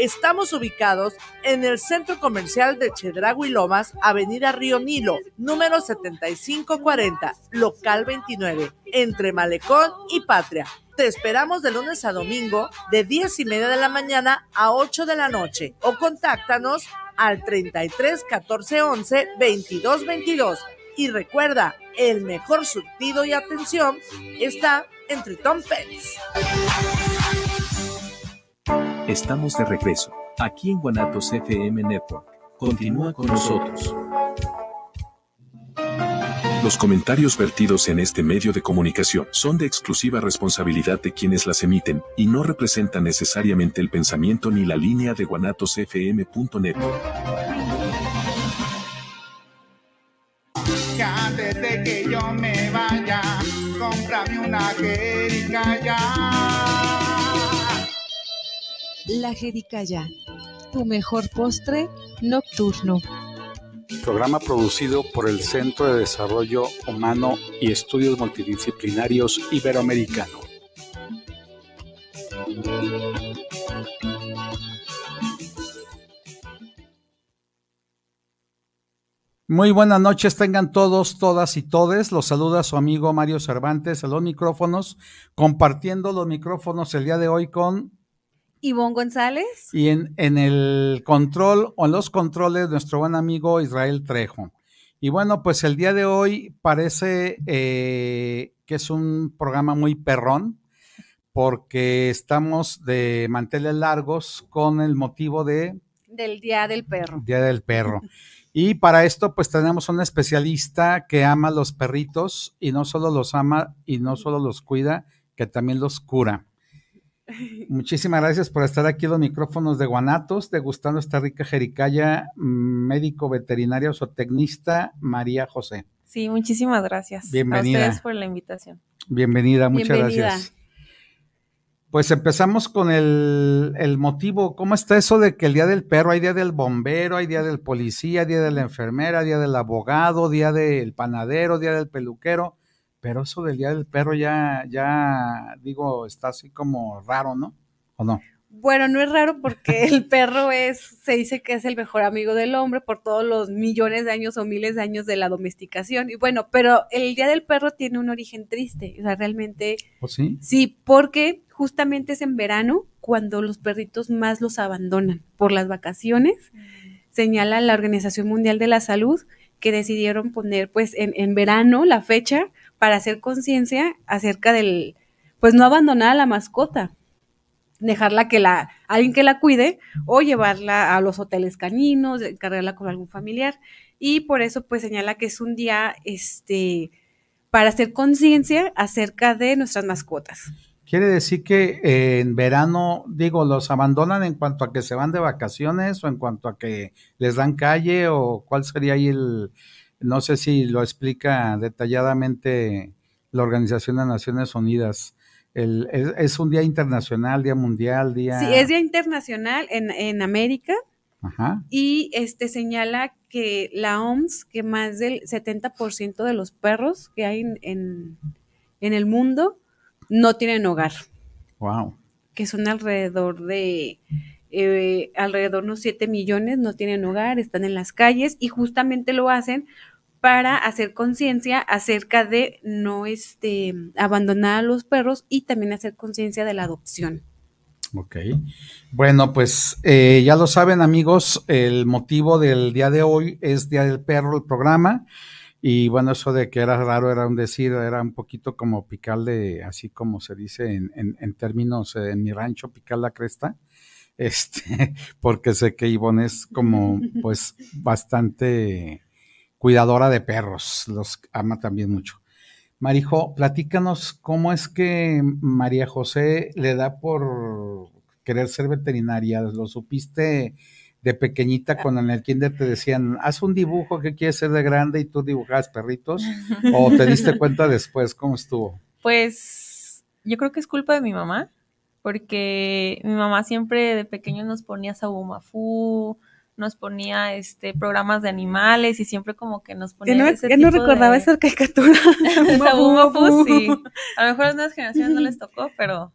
Estamos ubicados en el centro comercial de Chedragui Lomas, Avenida Río Nilo, número 7540, local 29, entre Malecón y Patria. Te esperamos de lunes a domingo, de 10 y media de la mañana a 8 de la noche, o contáctanos al 33 14 11 22 22. Y recuerda, el mejor surtido y atención está en Tritón Pets. Estamos de regreso, aquí en Guanatos FM Network. Continúa con nosotros. Los comentarios vertidos en este medio de comunicación son de exclusiva responsabilidad de quienes las emiten y no representan necesariamente el pensamiento ni la línea de guanatosfm.net. Antes de que yo me vaya, cómprame una ya. La Jericaya, tu mejor postre nocturno. Programa producido por el Centro de Desarrollo Humano y Estudios Multidisciplinarios Iberoamericano. Muy buenas noches, tengan todos, todas y todes. Los saluda su amigo Mario Cervantes a los micrófonos, compartiendo los micrófonos el día de hoy con Ivonne González. Y en, el control o en los controles, nuestro buen amigo Israel Trejo. Y bueno, pues el día de hoy parece eh, que es un programa muy perrón, porque estamos de manteles largos con el motivo de... Del Día del Perro. Día del Perro. Y para esto, pues tenemos un especialista que ama los perritos y no solo los ama y no solo los cuida, que también los cura. Muchísimas gracias por estar aquí en los micrófonos de Guanatos, degustando esta rica jericaya, mm, médico veterinario zootecnista María José. Sí, muchísimas gracias. Bienvenida. A ustedes por la invitación. Bienvenida, muchas gracias. Pues empezamos con el, el, motivo. ¿Cómo está eso de que el día del perro, hay día del bombero, hay día del policía, día de la enfermera, día del abogado, día del panadero, día del peluquero? Pero eso del Día del Perro ya, ya digo, está así como raro, ¿no? ¿O no? Bueno, no es raro porque el perro es, se dice que es el mejor amigo del hombre por todos los millones de años o miles de años de la domesticación. Y bueno, pero el Día del Perro tiene un origen triste. O sea, realmente. sí? Sí, porque justamente es en verano cuando los perritos más los abandonan por las vacaciones. Señala la Organización Mundial de la Salud que decidieron poner pues en, en verano la fecha para hacer conciencia acerca del, pues no abandonar a la mascota, dejarla que la, alguien que la cuide o llevarla a los hoteles caninos, encargarla con algún familiar. Y por eso pues señala que es un día este para hacer conciencia acerca de nuestras mascotas. Quiere decir que en verano, digo, los abandonan en cuanto a que se van de vacaciones o en cuanto a que les dan calle o cuál sería ahí el, no sé si lo explica detalladamente la Organización de Naciones Unidas. es, un día internacional, día mundial, día... Sí, es día internacional en, en América. Ajá. Y este señala que la OMS, que más del 70% de los perros que hay en, en, el mundo no tienen hogar. Wow. Que son alrededor de eh, alrededor de unos 7 millones, no tienen hogar, están en las calles y justamente lo hacen para hacer conciencia acerca de no este, abandonar a los perros y también hacer conciencia de la adopción. Ok. Bueno, pues eh, ya lo saben amigos, el motivo del día de hoy es Día del Perro, el programa. Y bueno, eso de que era raro era un decir, era un poquito como de así como se dice en, términos, eh, en mi rancho, picar la cresta. Este, porque sé que Ivonne es como, pues, bastante cuidadora de perros, los ama también mucho. Marijo, platícanos cómo es que María José le da por querer ser veterinaria. ¿Lo supiste de pequeñita cuando en el kinder te decían, haz un dibujo que quieres ser de grande y tú dibujabas perritos? ¿O te diste cuenta después? ¿Cómo estuvo? Pues yo creo que es culpa de mi mamá, porque mi mamá siempre de pequeño nos ponía Sabumafu, nos ponía este programas de animales y siempre como que nos ponía. Yo no, yo no recordaba esa caricatura. sí. A lo mejor a nuevas generaciones no les tocó, pero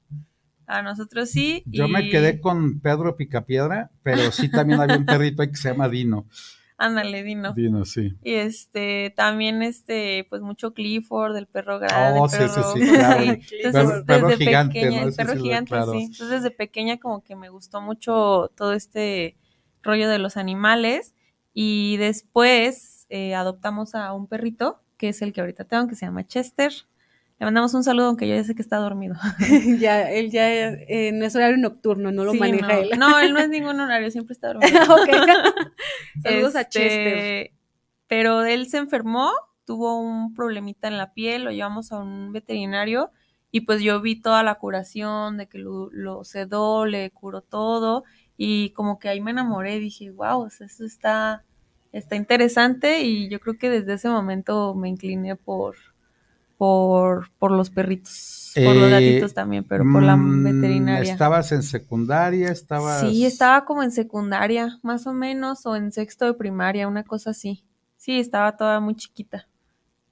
a nosotros sí. Yo me quedé con Pedro Picapiedra, pero sí también había un perrito que se llama Dino. Ándale, Dino. Dino, sí. Y este, también este, pues mucho Clifford, el perro grande. Oh, perro sí, sí, sí, claro. Entonces, desde pequeña, el perro gigante, sí. Entonces, desde pequeña como que me gustó mucho todo este rollo de los animales y después eh, adoptamos a un perrito, que es el que ahorita tengo, que se llama Chester. Le mandamos un saludo, aunque yo ya sé que está dormido. ya, él ya eh, no es horario nocturno, no lo maneja él. no, él no es ningún horario, siempre está dormido. Saludos a este, Chester. Pero él se enfermó, tuvo un problemita en la piel, lo llevamos a un veterinario y pues yo vi toda la curación de que lo, lo sedó, le curó todo y como que ahí me enamoré, dije, wow, eso está, está interesante y yo creo que desde ese momento me incliné por, por, por los perritos, por los eh, gatitos también, pero por la mm, veterinaria. ¿Estabas en secundaria? estaba Sí, estaba como en secundaria, más o menos, o en sexto de primaria, una cosa así. Sí, estaba toda muy chiquita.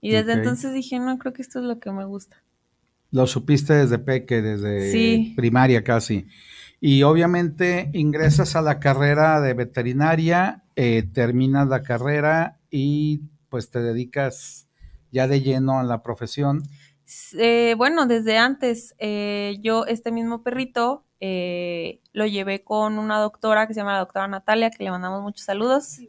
Y desde entonces dije, no, creo que esto es lo que me gusta. Lo supiste desde peque, desde primaria casi y obviamente ingresas a la carrera de veterinaria, eh, terminas la carrera y pues te dedicas ya de lleno a la profesión. Eh, bueno, desde antes eh, yo este mismo perrito lo llevé con una doctora que se llama la doctora Natalia, que le mandamos muchos saludos.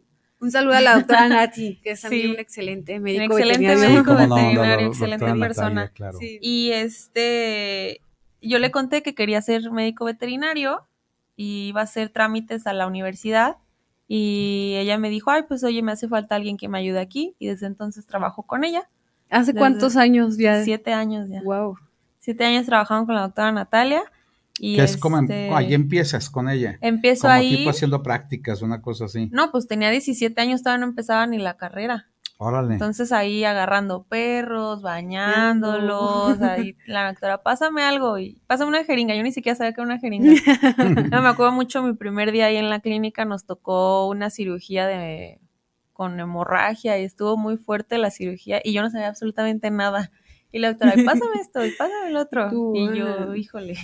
Un saludo a la doctora Nati, que es también un excelente médico un excelente veterinario. médico excelente persona. Y este, yo le conté que quería ser médico veterinario y iba a hacer trámites a la universidad y ella me dijo, ay, pues oye, me hace falta alguien que me ayude aquí y desde entonces trabajo con ella. ¿Hace cuántos años ya? Siete años ya. Wow. Siete años trabajando con la doctora Natalia. Y es como, este ahí empiezas con ella. Empiezo como ahí. tipo haciendo prácticas, una cosa así. No, pues tenía 17 años, todavía no empezaba ni la carrera. Entonces ahí agarrando perros, bañándolos, ahí la doctora, pásame algo y pásame una jeringa. Yo ni siquiera sabía que era una jeringa. no, me acuerdo mucho mi primer día ahí en la clínica nos tocó una cirugía de con hemorragia y estuvo muy fuerte la cirugía y yo no sabía absolutamente nada. Y la doctora, pásame esto y pásame el otro. y yo, híjole.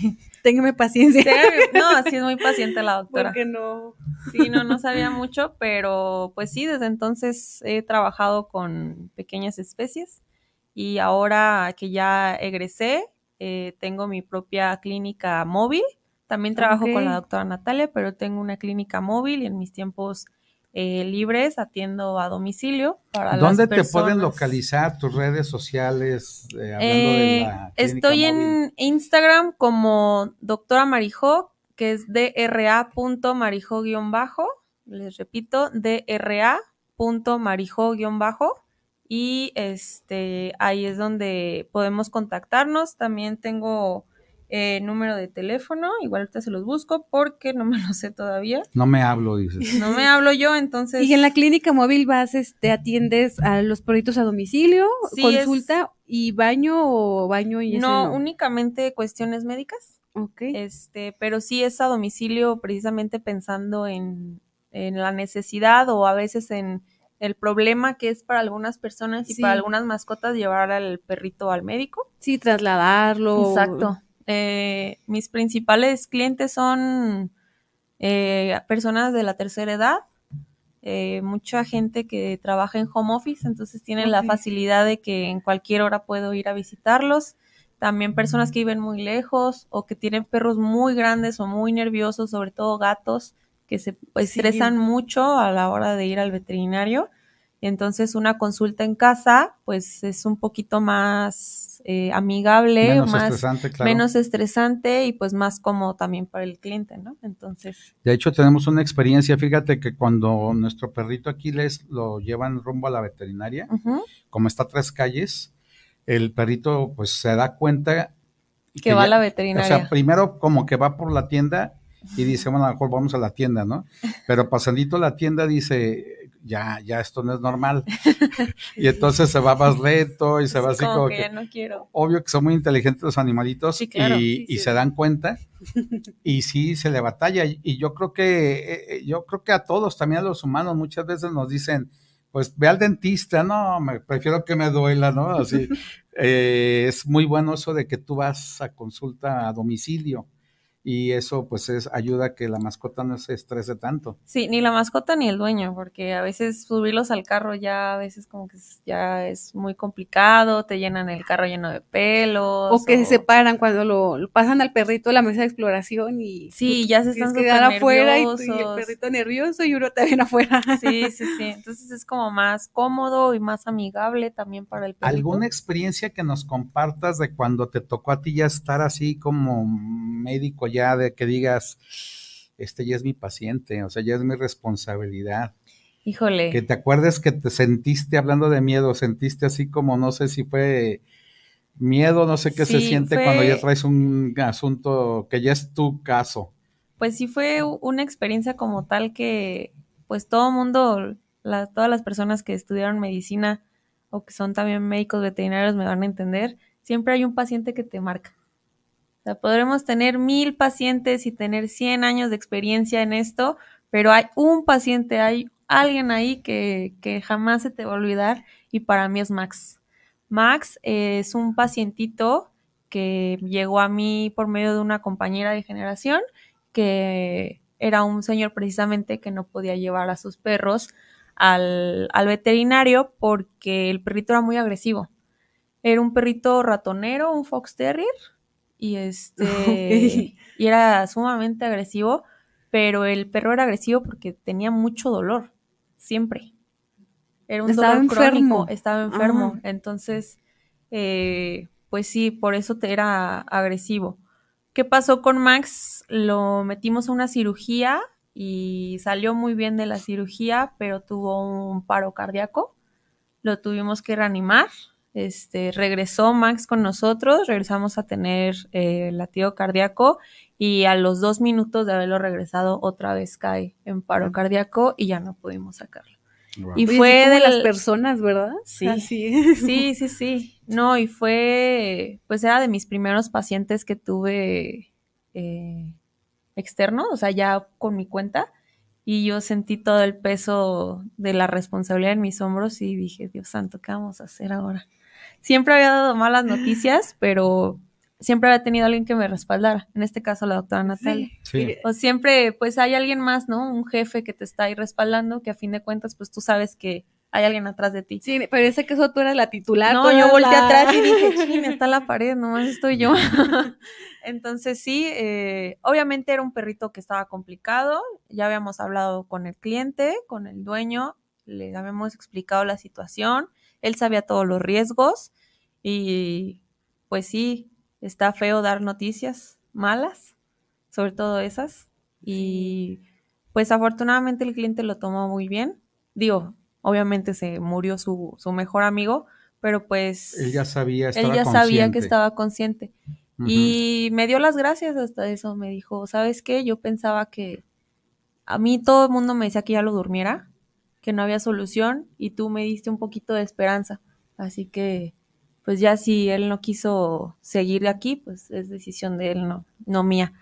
Téngame paciencia. No, sí es muy paciente la doctora. Porque no. Sí, no, no sabía mucho, pero pues sí, desde entonces he trabajado con pequeñas especies y ahora que ya egresé, eh, tengo mi propia clínica móvil. También trabajo con la doctora Natalia, pero tengo una clínica móvil y en mis tiempos eh, libres, atiendo a domicilio para ¿Dónde te pueden localizar tus redes sociales? Eh, eh, estoy en Instagram como doctora Marijó, que es dra.marijó-bajo, les repito, dra.marijó-bajo. Y este ahí es donde podemos contactarnos. También tengo eh, número de teléfono, igual ahorita se los busco porque no me lo sé todavía. No me hablo, dices. No me hablo yo, entonces. Y en la clínica móvil vas, este, atiendes a los proyectos a domicilio, consulta y baño o baño y no, no, únicamente cuestiones médicas. Ok. Este, pero sí es a domicilio precisamente pensando en, la necesidad o a veces en el problema que es para algunas personas y para algunas mascotas llevar al perrito al médico. Sí, trasladarlo. Exacto. Eh, mis principales clientes son eh, personas de la tercera edad, eh, mucha gente que trabaja en home office, entonces tienen la facilidad de que en cualquier hora puedo ir a visitarlos. También personas que viven muy lejos o que tienen perros muy grandes o muy nerviosos, sobre todo gatos, que se estresan mucho a la hora de ir al veterinario. Entonces una consulta en casa pues es un poquito más eh, amigable, menos, estresante, claro. menos estresante y pues más cómodo también para el cliente, ¿no? Entonces. De hecho tenemos una experiencia, fíjate que cuando nuestro perrito Aquiles lo llevan rumbo a la veterinaria, como está a tres calles, el perrito pues se da cuenta. Que, va a la veterinaria. O sea, primero como que va por la tienda y dice, bueno, a lo mejor vamos a la tienda, ¿no? Pero pasadito la tienda dice, ya, ya esto no es normal. y entonces se va más lento y se va así como, que, no quiero. Obvio que son muy inteligentes los animalitos y, se dan cuenta y sí se le batalla. Y yo creo que, eh, eh, yo creo que a todos, también a los humanos, muchas veces nos dicen, pues ve al dentista, no, me prefiero que me duela, ¿no? Así, eh, es muy bueno eso de que tú vas a consulta a domicilio y eso pues es ayuda a que la mascota no se estrese tanto. Sí, ni la mascota ni el dueño, porque a veces subirlos al carro ya a veces como que ya es muy complicado, te llenan el carro lleno de pelos. O que se separan cuando lo, pasan al perrito la mesa de exploración y Sí, ya se están quedando afuera y, el perrito nervioso y uno también afuera. Sí, sí, sí. Entonces es como más cómodo y más amigable también para el perrito. ¿Alguna experiencia que nos compartas de cuando te tocó a ti ya estar así como médico ya de que digas, este ya es mi paciente, o sea, ya es mi responsabilidad. Híjole. Que te acuerdes que te sentiste hablando de miedo, sentiste así como, no sé si fue miedo, no sé qué se siente cuando ya traes un asunto que ya es tu caso. Pues sí fue una experiencia como tal que pues todo mundo, todas las personas que estudiaron medicina o que son también médicos veterinarios me van a entender, siempre hay un paciente que te marca podremos tener mil pacientes y tener 100 años de experiencia en esto, pero hay un paciente, hay alguien ahí que, jamás se te va a olvidar y para mí es Max. Max es un pacientito que llegó a mí por medio de una compañera de generación que era un señor precisamente que no podía llevar a sus perros al, al veterinario porque el perrito era muy agresivo. Era un perrito ratonero, un fox terrier, y este y era sumamente agresivo, pero el perro era agresivo porque tenía mucho dolor, siempre. Era un dolor enfermo. Crónico, estaba enfermo. Entonces, eh, pues sí, por eso era agresivo. ¿Qué pasó con Max? Lo metimos a una cirugía y salió muy bien de la cirugía, pero tuvo un paro cardíaco. Lo tuvimos que reanimar este, regresó Max con nosotros, regresamos a tener eh, latido cardíaco y a los dos minutos de haberlo regresado otra vez cae en paro cardíaco y ya no pudimos sacarlo. Y fue de las personas, ¿verdad? Sí. sí, sí, sí. No, y fue, pues era de mis primeros pacientes que tuve eh, externo, o sea, ya con mi cuenta y yo sentí todo el peso de la responsabilidad en mis hombros y dije, Dios santo, ¿qué vamos a hacer ahora? siempre había dado malas noticias, pero siempre había tenido alguien que me respaldara, en este caso la doctora Natalia. O pues, siempre, pues hay alguien más, ¿no? Un jefe que te está ahí respaldando, que a fin de cuentas, pues tú sabes que hay alguien atrás de ti. Sí, pero ese caso tú eras la titular. No, yo volteé atrás y dije, ching, está la pared, nomás estoy yo. Entonces sí, eh, obviamente era un perrito que estaba complicado, ya habíamos hablado con el cliente, con el dueño, le habíamos explicado la situación él sabía todos los riesgos y pues sí, está feo dar noticias malas, sobre todo esas. Y pues afortunadamente el cliente lo tomó muy bien. Digo, obviamente se murió su, su mejor amigo, pero pues... Él ya sabía, sabía que estaba consciente. Y me dio las gracias hasta eso. Me dijo, ¿sabes qué? Yo pensaba que... A mí todo el mundo me decía que ya lo durmiera que no había solución y tú me diste un poquito de esperanza. Así que, pues ya si él no quiso seguir aquí, pues es decisión de él, no, no mía.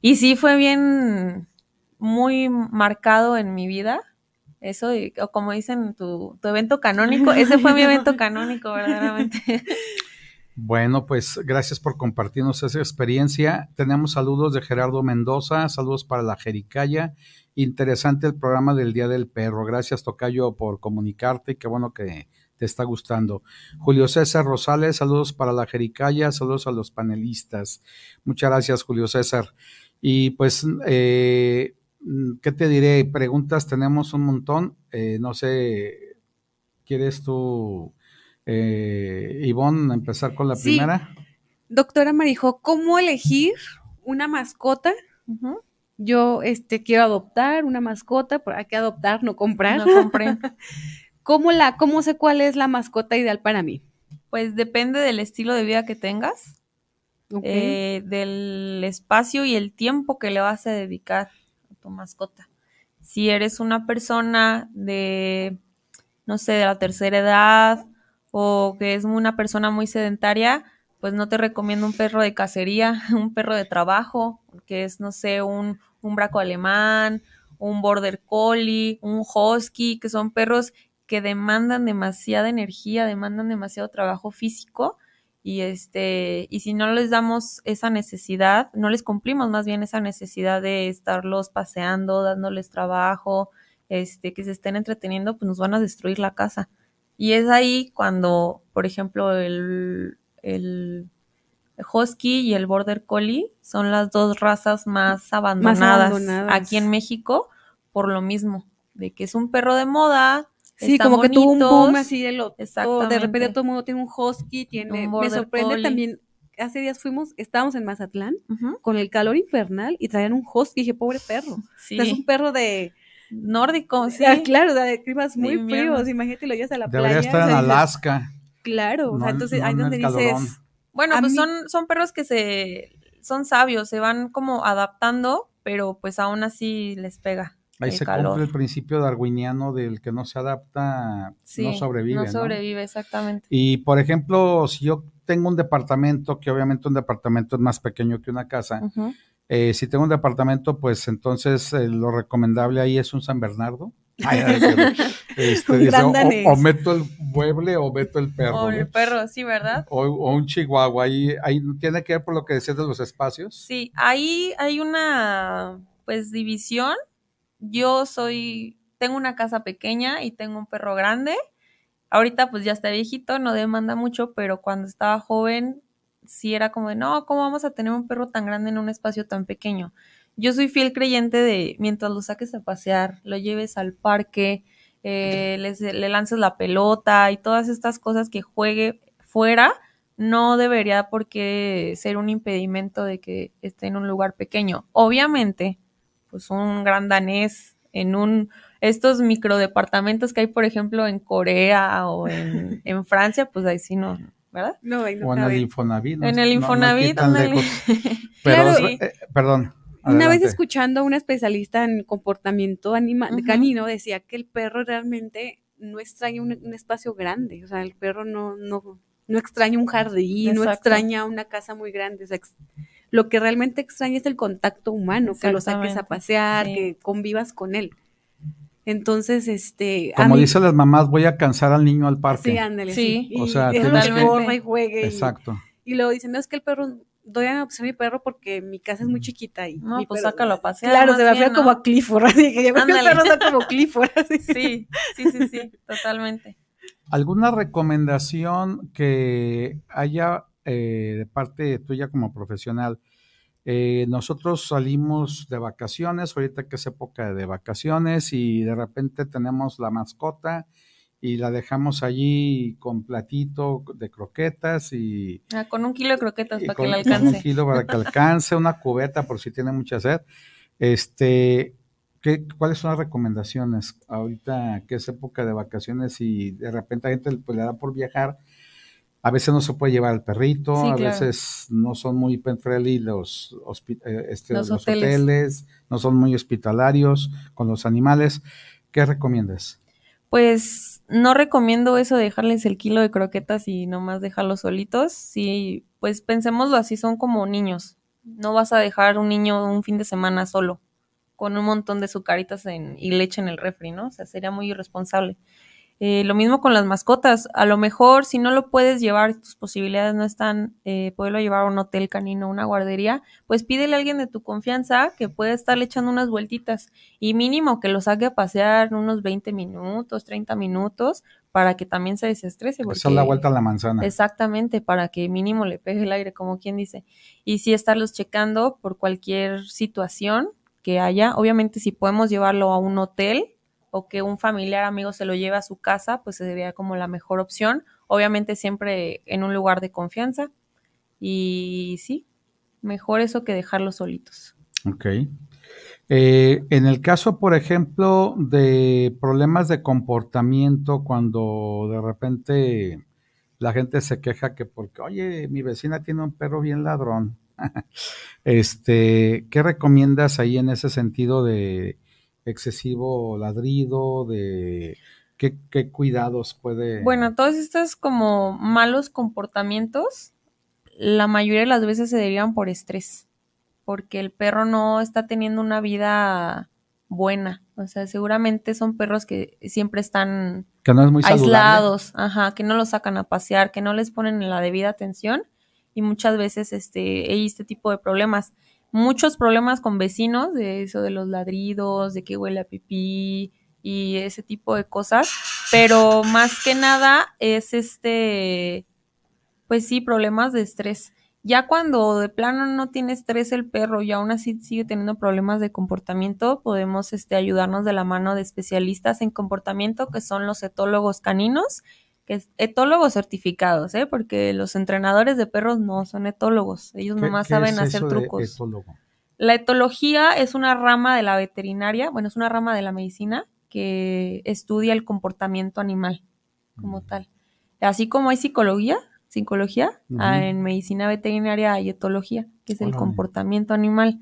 Y sí fue bien, muy marcado en mi vida. Eso, o como dicen, tu, tu evento canónico, ese fue mi evento canónico, verdaderamente. Bueno, pues gracias por compartirnos esa experiencia. Tenemos saludos de Gerardo Mendoza, saludos para la Jericaya. Interesante el programa del Día del Perro. Gracias, Tocayo, por comunicarte y qué bueno que te está gustando. Julio César Rosales, saludos para la Jericaya, saludos a los panelistas. Muchas gracias, Julio César. Y pues, eh, ¿qué te diré? Preguntas tenemos un montón. Eh, no sé, ¿quieres tú? Eh, Ivonne, empezar con la primera. Doctora Marijo, ¿cómo elegir una mascota? Yo este, quiero adoptar una mascota, pero hay que adoptar, no comprar. ¿Cómo, la, sé cuál es la mascota ideal para mí? Pues depende del estilo de vida que tengas, eh, del espacio y el tiempo que le vas a dedicar a tu mascota. Si eres una persona de, no sé, de la tercera edad, o que es una persona muy sedentaria, pues no te recomiendo un perro de cacería, un perro de trabajo, que es, no sé, un, un braco alemán, un border collie, un husky, que son perros que demandan demasiada energía, demandan demasiado trabajo físico y este y si no les damos esa necesidad, no les cumplimos más bien esa necesidad de estarlos paseando, dándoles trabajo, este que se estén entreteniendo, pues nos van a destruir la casa. Y es ahí cuando, por ejemplo, el, el Husky y el Border Collie son las dos razas más abandonadas, aquí en México por lo mismo, de que es un perro de moda. Sí, como que tuvo un boom así de lo todo, de repente todo el mundo tiene un husky, tiene, me sorprende también, hace días fuimos, estábamos en Mazatlán con el calor infernal y traían un husky, dije, pobre perro. es un perro de nórdico, ah, sí. claro, de climas muy fríos, imagínate, lo llevas a la playa. Debería estar en Alaska. Claro, entonces ahí donde dices... Bueno, pues son, son perros que se, son sabios, se van como adaptando, pero pues aún así les pega. Ahí se cumple el principio darwiniano del que no se adapta, no sobrevive. No sobrevive, exactamente. Y por ejemplo, si yo tengo un departamento, que obviamente un departamento es más pequeño que una casa, eh, si tengo un departamento, pues entonces eh, lo recomendable ahí es un San Bernardo. Este, o, meto el mueble o meto el perro. O el perro, sí, ¿verdad? O, un chihuahua. Ahí, ahí, tiene que ver por lo que decías de los espacios. Sí, ahí hay una pues división. Yo soy, tengo una casa pequeña y tengo un perro grande. Ahorita pues ya está viejito, no demanda mucho, pero cuando estaba joven si era como de, no, ¿cómo vamos a tener un perro tan grande en un espacio tan pequeño? Yo soy fiel creyente de mientras lo saques a pasear, lo lleves al parque, eh, le lances la pelota y todas estas cosas que juegue fuera, no debería porque ser un impedimento de que esté en un lugar pequeño. Obviamente, pues un gran danés en un estos microdepartamentos que hay, por ejemplo, en Corea o en, en Francia, pues ahí sí no, ¿verdad? No, en el Infonavit. en el Infonavit. perdón. Una vez escuchando a un especialista en comportamiento animal, canino, decía que el perro realmente no extraña un, espacio grande, o sea, el perro no, no, extraña un jardín, no extraña una casa muy grande, o sea, lo que realmente extraña es el contacto humano, que lo saques a pasear, que convivas con él. Entonces, este. Como dicen las mamás, voy a cansar al niño al parque. Sí, ándale. Sí. O sea, y que... y juegue. Exacto. Y, luego dicen, no, es que el perro. Doy a mi perro porque mi casa es muy mm. chiquita y. No, pues perro, sácalo a pasear. Claro, se va a como a Clifford. Así que ya el perro está como Clifford. Sí, sí, sí, sí, totalmente. ¿Alguna recomendación que haya eh, de parte tuya como profesional? Eh, nosotros salimos de vacaciones, ahorita que es época de vacaciones, y de repente tenemos la mascota y la dejamos allí con platito de croquetas y... Ah, con un kilo de croquetas para que la alcance. un kilo para que alcance, una cubeta por si tiene mucha sed. Este, ¿Cuáles son las recomendaciones ahorita que es época de vacaciones y de repente a gente le da por viajar? a veces no se puede llevar al perrito, a veces no son muy pet los, eh, este, los, hoteles. no son muy hospitalarios con los animales. ¿Qué recomiendas? Pues no recomiendo eso de dejarles el kilo de croquetas y nomás dejarlos solitos. Sí, pues pensemoslo así, son como niños. No vas a dejar un niño un fin de semana solo con un montón de sucaritas en, y leche en el refri, ¿no? O sea, sería muy irresponsable. Eh, lo mismo con las mascotas. A lo mejor si no lo puedes llevar, tus posibilidades no están, eh, poderlo llevar a un hotel canino, una guardería, pues pídele a alguien de tu confianza que pueda estarle echando unas vueltitas y mínimo que lo saque a pasear unos 20 minutos, 30 minutos para que también se desestrese. Porque, la vuelta a la manzana. Exactamente, para que mínimo le pegue el aire, como quien dice. Y sí estarlos checando por cualquier situación que haya. Obviamente si podemos llevarlo a un hotel, o que un familiar amigo se lo lleve a su casa, pues sería como la mejor opción. Obviamente siempre en un lugar de confianza. Y sí, mejor eso que dejarlos solitos. Ok. Eh, en el caso, por ejemplo, de problemas de comportamiento, cuando de repente la gente se queja que porque, oye, mi vecina tiene un perro bien ladrón. este, ¿qué recomiendas ahí en ese sentido de excesivo ladrido, de qué, qué cuidados puede... Bueno, todos estos como malos comportamientos, la mayoría de las veces se derivan por estrés, porque el perro no está teniendo una vida buena. O sea, seguramente son perros que siempre están muy aislados, ajá, que no los sacan a pasear, que no les ponen la debida atención y muchas veces este, hay este tipo de problemas muchos problemas con vecinos de eso de los ladridos, de que huele a pipí y ese tipo de cosas, pero más que nada es este, pues sí, problemas de estrés. Ya cuando de plano no tiene estrés el perro y aún así sigue teniendo problemas de comportamiento, podemos este, ayudarnos de la mano de especialistas en comportamiento que son los etólogos caninos que es etólogos certificados, ¿eh? porque los entrenadores de perros no son etólogos, ellos nomás saben hacer trucos. La etología es una rama de la veterinaria, bueno, es una rama de la medicina que estudia el comportamiento animal como mm. tal. Así como hay psicología, psicología, ah, en medicina veterinaria hay etología, que es el comportamiento animal.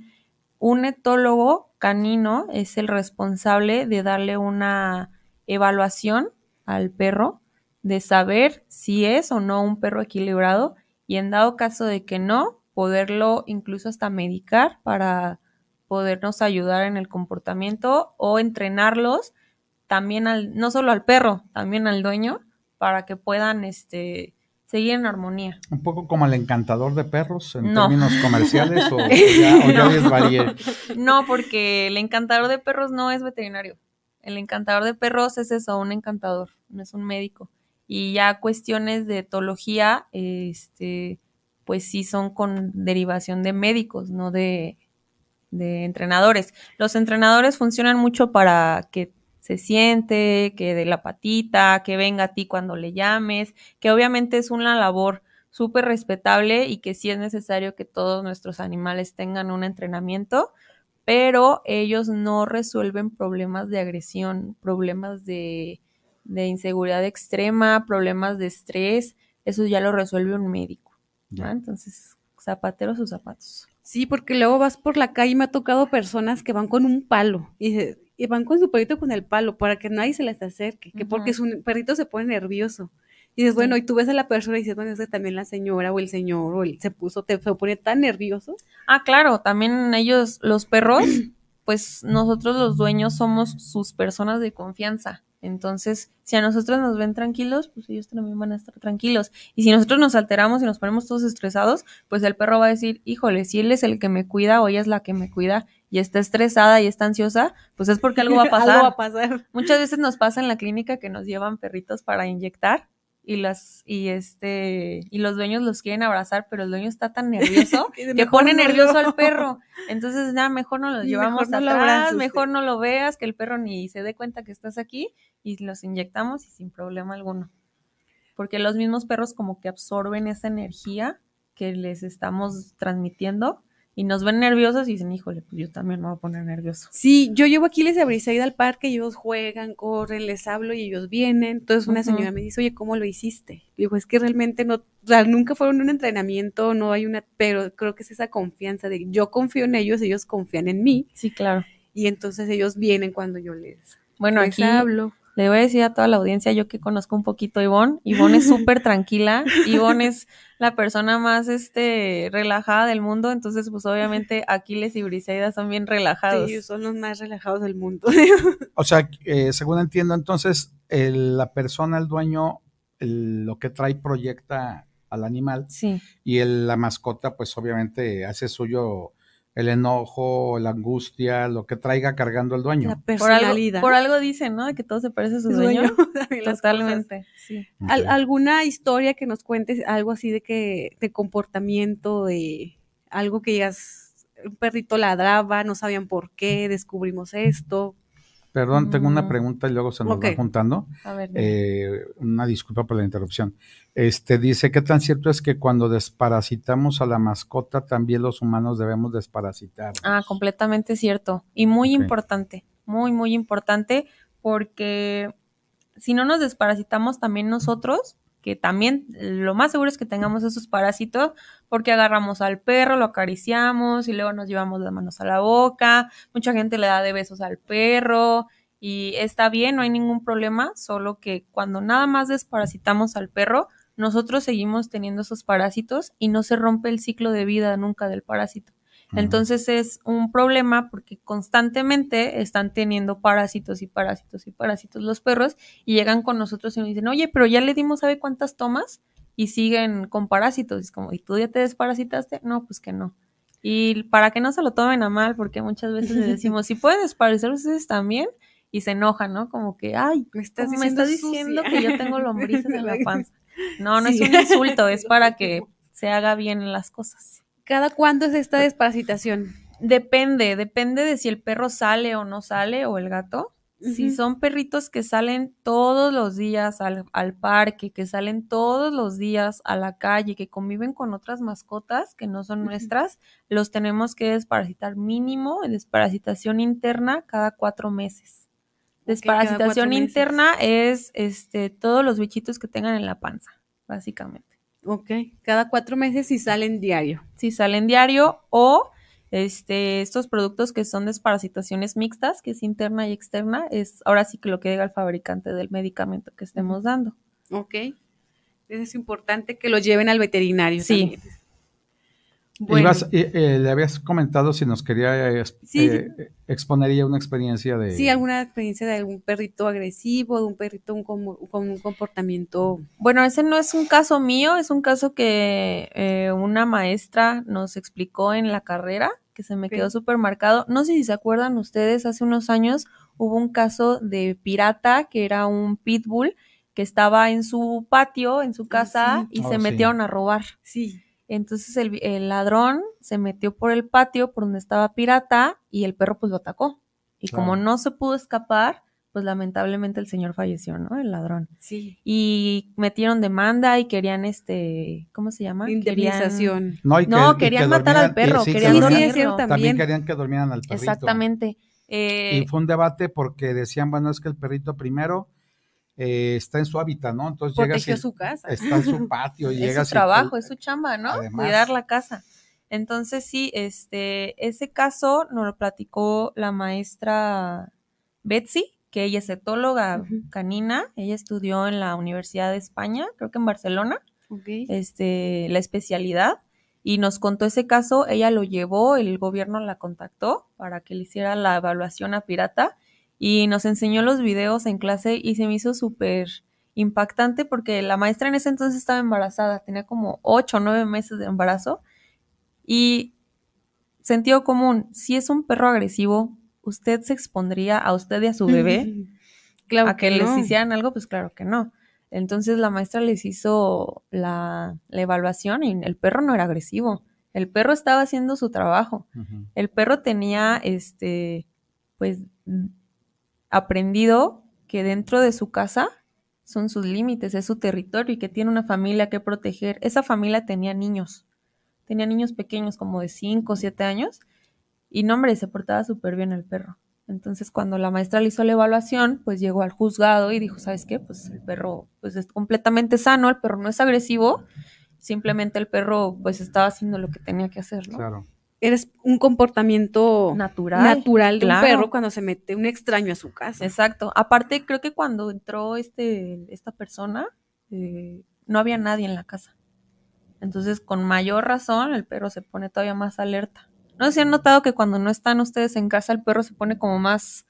Un etólogo canino es el responsable de darle una evaluación al perro de saber si es o no un perro equilibrado y en dado caso de que no, poderlo incluso hasta medicar para podernos ayudar en el comportamiento o entrenarlos también al, no solo al perro, también al dueño, para que puedan este, seguir en armonía. Un poco como el encantador de perros en términos comerciales o, ya, les ya no, porque el encantador de perros no es veterinario. El encantador de perros es eso, un encantador, no es un médico y ya cuestiones de etología, este, pues sí son con derivación de médicos, no de, de entrenadores. Los entrenadores funcionan mucho para que se siente, que dé la patita, que venga a ti cuando le llames, que obviamente es una labor súper respetable y que sí es necesario que todos nuestros animales tengan un entrenamiento, pero ellos no resuelven problemas de agresión, problemas de de inseguridad extrema, problemas de estrés, eso ya lo resuelve un médico. Entonces, zapatero sus zapatos. Sí, porque luego vas por la calle y me ha tocado personas que van con un palo y, y van con su perrito con el palo para que nadie se les acerque, que porque su perrito se pone nervioso. Y dices, bueno, y tú ves a la persona y dices, bueno, es que también la señora o el señor o él se puso, te, se pone tan nervioso. Ah, claro, también ellos, los perros, pues nosotros los dueños somos sus personas de confianza. Entonces, si a nosotros nos ven tranquilos, pues ellos también van a estar tranquilos. Y si nosotros nos alteramos y nos ponemos todos estresados, pues el perro va a decir, híjole, si él es el que me cuida o ella es la que me cuida y está estresada y está ansiosa, pues es porque algo va a pasar. a pasar. Muchas veces nos pasa en la clínica que nos llevan perritos para inyectar y las y este y los dueños los quieren abrazar, pero el dueño está tan nervioso que pone nervioso al perro. Entonces, nada, mejor no los llevamos a la atrás, mejor no lo veas, que el perro ni se dé cuenta que estás aquí y los inyectamos y sin problema alguno. Porque los mismos perros como que absorben esa energía que les estamos transmitiendo y nos ven nerviosos y dicen, híjole, pues yo también me voy a poner nervioso. Sí, yo llevo aquí les ido al parque, ellos juegan, corren, les hablo y ellos vienen. Entonces una señora me dice, oye, ¿cómo lo hiciste? Y digo, es que realmente no, o sea, nunca fueron un entrenamiento, no hay una, pero creo que es esa confianza de yo confío en ellos, ellos confían en mí. Sí, claro. Y entonces ellos vienen cuando yo les, bueno, aquí hablo. Le voy a decir a toda la audiencia, yo que conozco un poquito a Ivonne, Ivonne es súper tranquila, Ivonne es la persona más este, relajada del mundo, entonces pues obviamente Aquiles y Briseida son bien relajados. Sí, son los más relajados del mundo. o sea, eh, según entiendo entonces, la persona, el dueño, lo que trae proyecta al animal sí. y el, la mascota pues obviamente hace suyo el enojo, la angustia, lo que traiga cargando el dueño. La personalidad. Por algo, por dicen, ¿no? De que todo se parece a su dueño. Totalmente. ¿Alguna historia que nos cuentes, algo así de que, de comportamiento, de algo que digas, un perrito ladraba, no sabían por qué, descubrimos esto? Perdón, tengo una mm. pregunta y luego se nos va juntando. A ver, eh, una disculpa por la interrupción. Este dice, ¿qué tan cierto es que cuando desparasitamos a la mascota, también los humanos debemos desparasitar? Ah, completamente cierto. Y muy importante, muy, muy importante, porque si no nos desparasitamos también nosotros, que también lo más seguro es que tengamos esos parásitos porque agarramos al perro, lo acariciamos y luego nos llevamos las manos a la boca, mucha gente le da de besos al perro y está bien, no hay ningún problema, solo que cuando nada más desparasitamos al perro, nosotros seguimos teniendo esos parásitos y no se rompe el ciclo de vida nunca del parásito. Entonces es un problema porque constantemente están teniendo parásitos y parásitos y parásitos los perros y llegan con nosotros y nos dicen, oye, pero ya le dimos, ¿sabe cuántas tomas? Y siguen con parásitos. Y es como, ¿y tú ya te desparasitaste? No, pues que no. Y para que no se lo tomen a mal, porque muchas veces les decimos, si pueden desparasitar ustedes también, y se enojan, ¿no? Como que, ay, me estás diciendo, que yo tengo lombrices en la panza. No, no es un insulto, es para que se haga bien las cosas. ¿Cada cuánto es esta desparasitación? Depende, depende de si el perro sale o no sale o el gato. Si son perritos que salen todos los días al, parque, que salen todos los días a la calle, que conviven con otras mascotas que no son nuestras, los tenemos que desparasitar mínimo, desparasitación interna cada cuatro meses. Desparasitación interna es este, todos los bichitos que tengan en la panza, básicamente. Ok, cada cuatro meses si salen diario. Si salen diario o este, estos productos que son desparasitaciones mixtas, que es interna y externa, es ahora sí que lo que diga el fabricante del medicamento que estemos dando. Ok, entonces es importante que lo lleven al veterinario. Sí. Eh, eh, le habías comentado si nos quería eh, exponer exponería una experiencia de... Sí, alguna experiencia de algún perrito agresivo, de un perrito con, un comportamiento... Bueno, ese no es un caso mío, es un caso que una maestra nos explicó en la carrera, que se me quedó súper marcado. No sé si se acuerdan ustedes, hace unos años hubo un caso de pirata, que era un pitbull, que estaba en su patio, en su ah, casa, y oh, se metieron a robar. Sí. Entonces el, ladrón se metió por el patio por donde estaba Pirata y el perro pues lo atacó. Y como no se pudo escapar, pues lamentablemente el señor falleció, ¿no? El ladrón. Sí. Y metieron demanda y querían este, ¿cómo se llama? Indemnización. No, querían matar al perro, querían también. también. querían que durmieran al perrito. Exactamente. Eh, y fue un debate porque decían, bueno, es que el perrito primero eh, está en su hábitat, ¿no? Entonces llega. su casa. Está en su patio. es llega su trabajo, pues, es su chamba, ¿no? Cuidar la casa. Entonces, sí, este, ese caso nos lo platicó la maestra Betsy, que ella es etóloga canina. Ella estudió en la Universidad de España, creo que en Barcelona, este, la especialidad. Y nos contó ese caso, ella lo llevó, el gobierno la contactó para que le hiciera la evaluación a pirata y nos enseñó los videos en clase y se me hizo súper impactante porque la maestra en ese entonces estaba embarazada, tenía como ocho o nueve meses de embarazo y sentido común, si es un perro agresivo, ¿usted se expondría a usted y a su bebé claro a que, les hicieran algo? Pues claro que no. Entonces la maestra les hizo la, evaluación y el perro no era agresivo. El perro estaba haciendo su trabajo. El perro tenía, este, pues, aprendido que dentro de su casa son sus límites, es su territorio y que tiene una familia que proteger. Esa familia tenía niños, tenía niños pequeños como de 5 o 7 años y no, hombre, se portaba súper bien el perro. Entonces, cuando la maestra le hizo la evaluación, pues llegó al juzgado y dijo, ¿sabes qué? Pues el perro pues es completamente sano, el perro no es agresivo, simplemente el perro pues estaba haciendo lo que tenía que hacer, Claro eres un comportamiento natural, natural de un perro cuando se mete un extraño a su casa. Exacto. Aparte, creo que cuando entró este, esta persona, eh, no había nadie en la casa. Entonces, con mayor razón, el perro se pone todavía más alerta. ¿No si han notado que cuando no están ustedes en casa, el perro se pone como más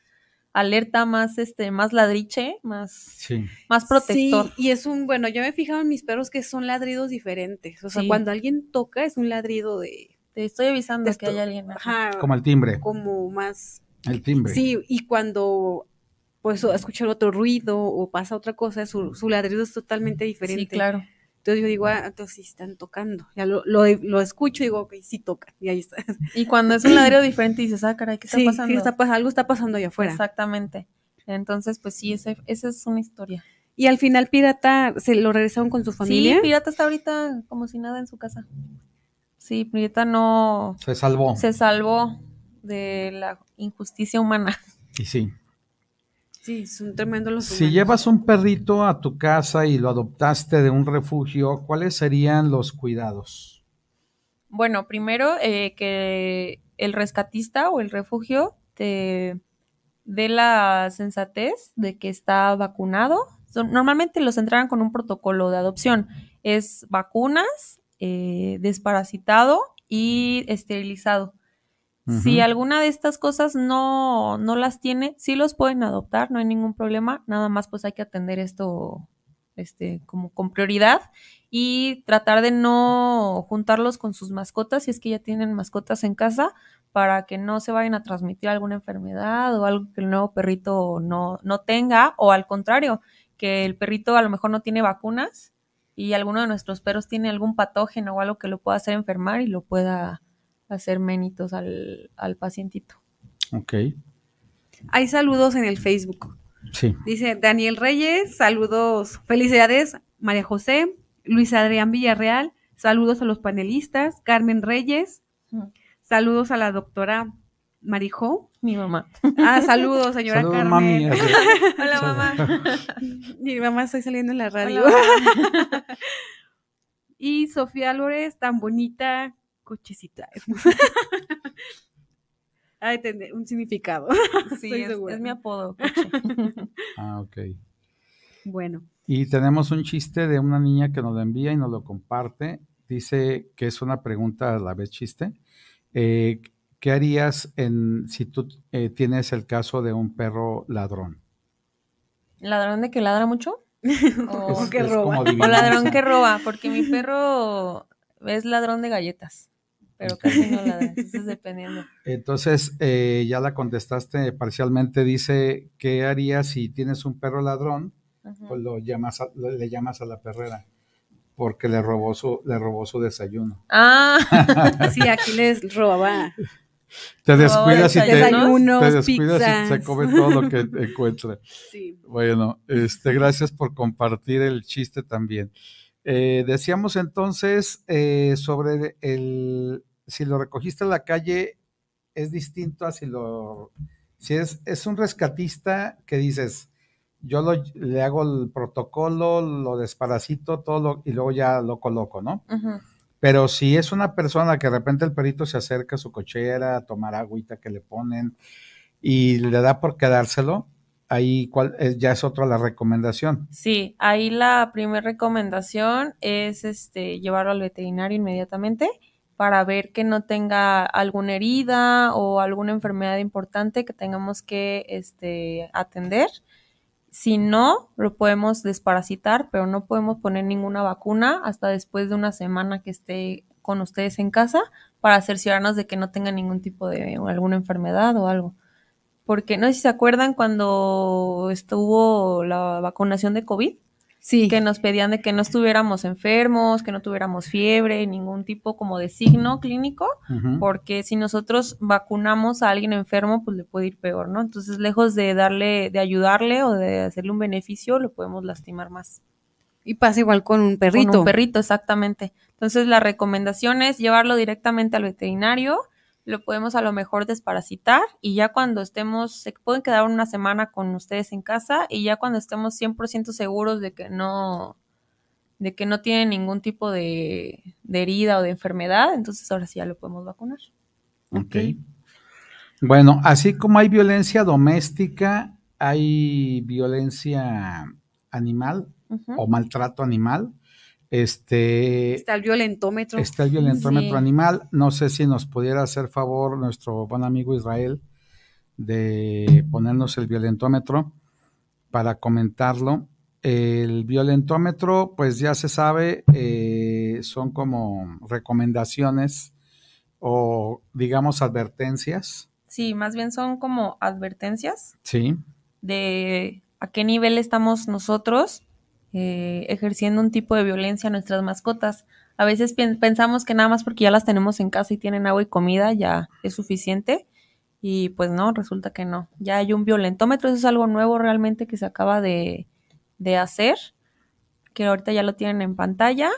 alerta, más este, más ladriche, más, más protector. Sí, y es un, bueno, yo me he fijado en mis perros que son ladridos diferentes. O sea, cuando alguien toca es un ladrido de te estoy avisando que hay alguien. Ajá, como el timbre. Como más. El timbre. Sí, y cuando pues escuchar otro ruido o pasa otra cosa, su, ladrido es totalmente diferente. Sí, claro. Entonces yo digo, ah, entonces sí están tocando. Ya lo, lo, escucho y digo, ok, sí toca. Y ahí está. Y cuando es un ladrido diferente dices, ah, caray, ¿qué está pasando? algo está pasando allá afuera. Exactamente. Entonces, pues sí, esa es una historia. Y al final Pirata se lo regresaron con su familia. Sí, Pirata está ahorita como si nada en su casa. Sí, Prieta no... Se salvó. Se salvó de la injusticia humana. Y sí. Sí, son tremendos los humanos. Si llevas un perrito a tu casa y lo adoptaste de un refugio, ¿cuáles serían los cuidados? Bueno, primero eh, que el rescatista o el refugio te dé la sensatez de que está vacunado. normalmente los entregan con un protocolo de adopción. Es vacunas, eh, desparasitado y esterilizado. Si alguna de estas cosas no, las tiene, sí los pueden adoptar, no hay ningún problema, nada más pues hay que atender esto este, como con prioridad y tratar de no juntarlos con sus mascotas si es que ya tienen mascotas en casa para que no se vayan a transmitir alguna enfermedad o algo que el nuevo perrito no, no tenga o al contrario, que el perrito a lo mejor no tiene vacunas y alguno de nuestros perros tiene algún patógeno o algo que lo pueda hacer enfermar y lo pueda hacer menitos al, al pacientito. Ok. Hay saludos en el Facebook. Sí. Dice Daniel Reyes, saludos, felicidades, María José, Luis Adrián Villarreal, saludos a los panelistas, Carmen Reyes, mm. saludos a la doctora Marijo. Mi mamá. Ah, saludos, señora Carmen. Hola, mamá. Mi mamá, estoy saliendo en la radio. y Sofía Álvarez, tan bonita, cochecita. Ay, tener un significado. Sí, es, mi apodo, coche. Ah, ok. Bueno. Y tenemos un chiste de una niña que nos lo envía y nos lo comparte. Dice que es una pregunta a la vez chiste. Eh, ¿Qué harías en, si tú eh, tienes el caso de un perro ladrón? ¿Ladrón de que ladra mucho? Oh, o, que roba. o ladrón que roba, porque mi perro es ladrón de galletas, pero casi no ladra, entonces dependiendo. Entonces, eh, ya la contestaste parcialmente, dice, ¿qué harías si tienes un perro ladrón? Pues lo llamas le llamas a la perrera porque le robó su, le robó su desayuno. Ah, sí, aquí les robaba Oh, te descuidas, y, te, descuidas y se come todo lo que encuentra. Sí. Bueno, este, gracias por compartir el chiste también. Eh, decíamos entonces eh, sobre el si lo recogiste en la calle es distinto a si lo si es, es un rescatista que dices yo lo, le hago el protocolo, lo desparasito todo y luego ya lo coloco, ¿no? Pero si es una persona que de repente el perrito se acerca a su cochera a tomar agüita que le ponen y le da por quedárselo, ahí eh, ya es otra la recomendación. Sí, ahí la primera recomendación es este llevarlo al veterinario inmediatamente para ver que no tenga alguna herida o alguna enfermedad importante que tengamos que este, atender si no, lo podemos desparasitar, pero no podemos poner ninguna vacuna hasta después de una semana que esté con ustedes en casa para cerciorarnos de que no tenga ningún tipo de alguna enfermedad o algo. Porque no sé si se acuerdan cuando estuvo la vacunación de COVID, Sí. Que nos pedían de que no estuviéramos enfermos, que no tuviéramos fiebre, ningún tipo como de signo clínico, porque si nosotros vacunamos a alguien enfermo, pues le puede ir peor, ¿no? Entonces, lejos de darle, de ayudarle o de hacerle un beneficio, lo podemos lastimar más. Y pasa igual con un perrito. Con un perrito, exactamente. Entonces, la recomendación es llevarlo directamente al veterinario lo podemos a lo mejor desparasitar y ya cuando estemos, se pueden quedar una semana con ustedes en casa y ya cuando estemos 100% seguros de que no, de que no tiene ningún tipo de, herida o de enfermedad, entonces ahora sí ya lo podemos vacunar. Ok. Bueno, así como hay violencia doméstica, hay violencia animal o maltrato animal, este, está el violentómetro. Está el violentómetro animal. No sé si nos pudiera hacer favor nuestro buen amigo Israel de ponernos el violentómetro para comentarlo. El violentómetro, pues ya se sabe, eh, son como recomendaciones o digamos advertencias. Sí, más bien son como advertencias. Sí. De a qué nivel estamos nosotros eh, ejerciendo un tipo de violencia a nuestras mascotas. A veces pensamos que nada más porque ya las tenemos en casa y tienen agua y comida ya es suficiente y pues no, resulta que no. Ya hay un violentómetro, eso es algo nuevo realmente que se acaba de, hacer, que ahorita ya lo tienen en pantalla.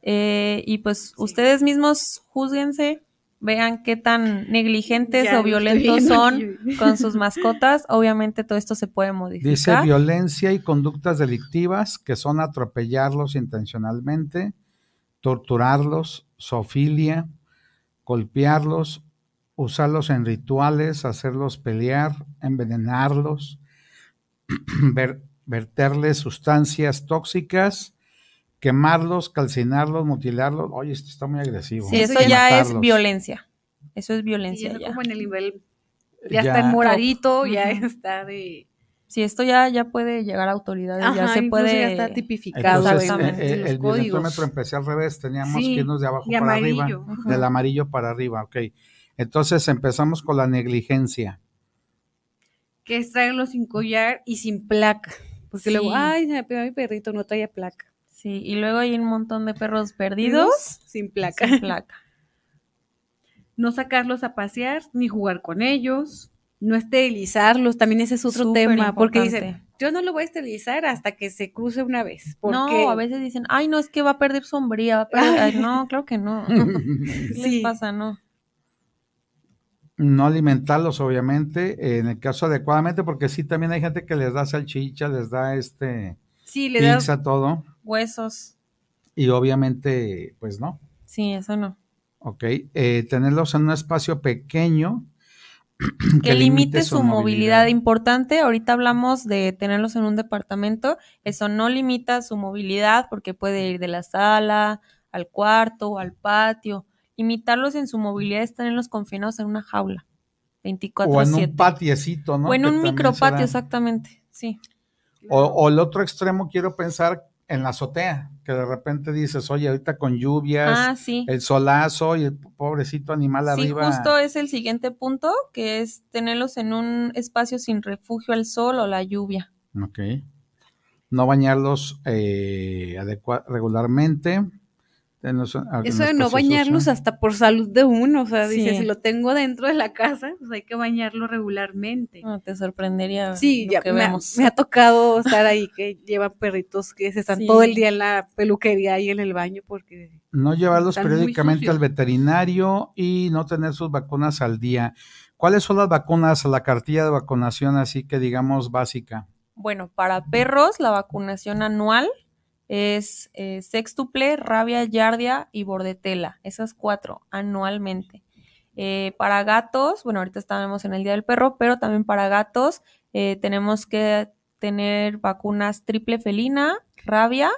Eh, y pues ustedes mismos juzguense vean qué tan negligentes o violentos son con sus mascotas, obviamente todo esto se puede modificar. Dice violencia y conductas delictivas que son atropellarlos intencionalmente, torturarlos, sofilia, golpearlos, usarlos en rituales, hacerlos pelear, envenenarlos, verterles sustancias tóxicas, quemarlos, calcinarlos, mutilarlos. Oye, esto está muy agresivo. Sí, eso ya es violencia. Eso es violencia. ya. en el nivel, ya, está en moradito, ya está oh, de... Si sí, esto ya, ya puede llegar a autoridades, ya se puede. Ya está tipificado. Entonces, eh, eh, el empecé al revés, teníamos que irnos de abajo para arriba, del amarillo para arriba, ok. Entonces empezamos con la negligencia. Que es traerlo sin collar y sin placa. Porque luego, ay, se me mi perrito, no traía placa. Sí, y luego hay un montón de perros perdidos. Sin placa. placa. No sacarlos a pasear, ni jugar con ellos. No esterilizarlos, también ese es otro tema, porque dicen, yo no lo voy a esterilizar hasta que se cruce una vez. No, a veces dicen, ay, no, es que va a perder sombría, va no, claro que no. ¿Qué les pasa? No. No alimentarlos, obviamente, en el caso adecuadamente, porque sí, también hay gente que les da salchicha, les da este... Sí, le pizza, todo huesos. Y obviamente, pues no. Sí, eso no. Ok, eh, tenerlos en un espacio pequeño. que, limite su, movilidad. Importante, ahorita hablamos de tenerlos en un departamento, eso no limita su movilidad porque puede ir de la sala al cuarto, o al patio. Limitarlos en su movilidad es tenerlos confinados en una jaula. 24 o en un patiecito, ¿no? O en un micropatio, exactamente, sí. o, el otro extremo quiero pensar en la azotea, que de repente dices, oye, ahorita con lluvias, ah, el solazo y el pobrecito animal sí, arriba. Justo es el siguiente punto, que es tenerlos en un espacio sin refugio al sol o la lluvia. Ok. No bañarlos eh, regularmente. Eso de no bañarlos hasta por salud de uno, o sea, si lo tengo dentro de la casa, pues hay que bañarlo regularmente. No, ah, te sorprendería. Sí, ya que me, Ha, tocado estar ahí que llevan perritos que se están todo el día en la peluquería y en el baño porque... No llevarlos periódicamente al veterinario y no tener sus vacunas al día. ¿Cuáles son las vacunas, la cartilla de vacunación así que digamos básica? Bueno, para perros la vacunación anual es eh, sextuple, rabia, yardia y bordetela, esas cuatro anualmente. Eh, para gatos, bueno, ahorita estamos en el Día del Perro, pero también para gatos eh, tenemos que tener vacunas triple felina, rabia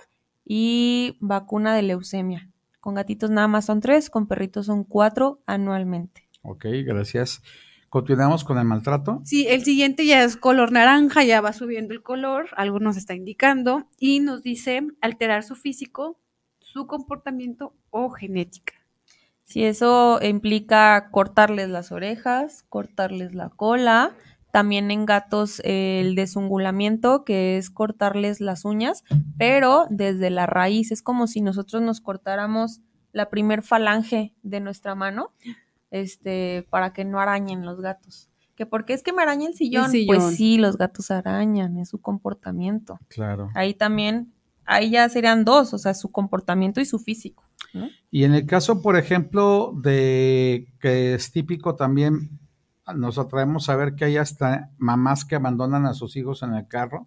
y vacuna de leucemia. Con gatitos nada más son tres, con perritos son cuatro anualmente. Ok, gracias. Continuamos con el maltrato. Sí, el siguiente ya es color naranja, ya va subiendo el color, algo nos está indicando y nos dice alterar su físico, su comportamiento o genética. Si sí, eso implica cortarles las orejas, cortarles la cola, también en gatos el desungulamiento, que es cortarles las uñas, pero desde la raíz, es como si nosotros nos cortáramos la primer falange de nuestra mano este, para que no arañen los gatos. Que porque es que me araña el sillón. Pues sí, los gatos arañan, es su comportamiento. Claro. Ahí también, ahí ya serían dos, o sea, su comportamiento y su físico. Y en el caso, por ejemplo, de que es típico también, nos atraemos a ver que hay hasta mamás que abandonan a sus hijos en el carro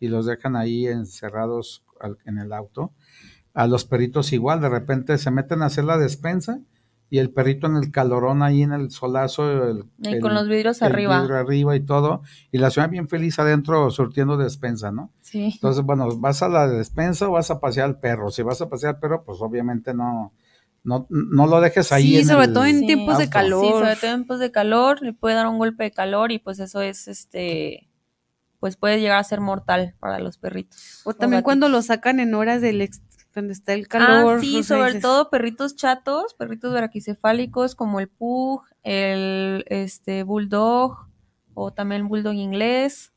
y los dejan ahí encerrados en el auto. A los peritos igual, de repente se meten a hacer la despensa y el perrito en el calorón ahí en el solazo. El, y con los vidrios arriba. Vidrio arriba y todo. Y la ciudad bien feliz adentro surtiendo despensa, ¿no? Sí. Entonces, bueno, vas a la despensa o vas a pasear al perro. Si vas a pasear al perro, pues obviamente no. No, no lo dejes ahí. Sí, sobre todo en tiempos de calor. Sí, sobre todo en tiempos de calor, le puede dar un golpe de calor y pues eso es este pues puede llegar a ser mortal para los perritos. O también cuando lo sacan en horas del, exterior está el ah, calor. Ah, sí, sobre todo perritos chatos, perritos braquicefálicos como el pug, el este bulldog o también bulldog inglés.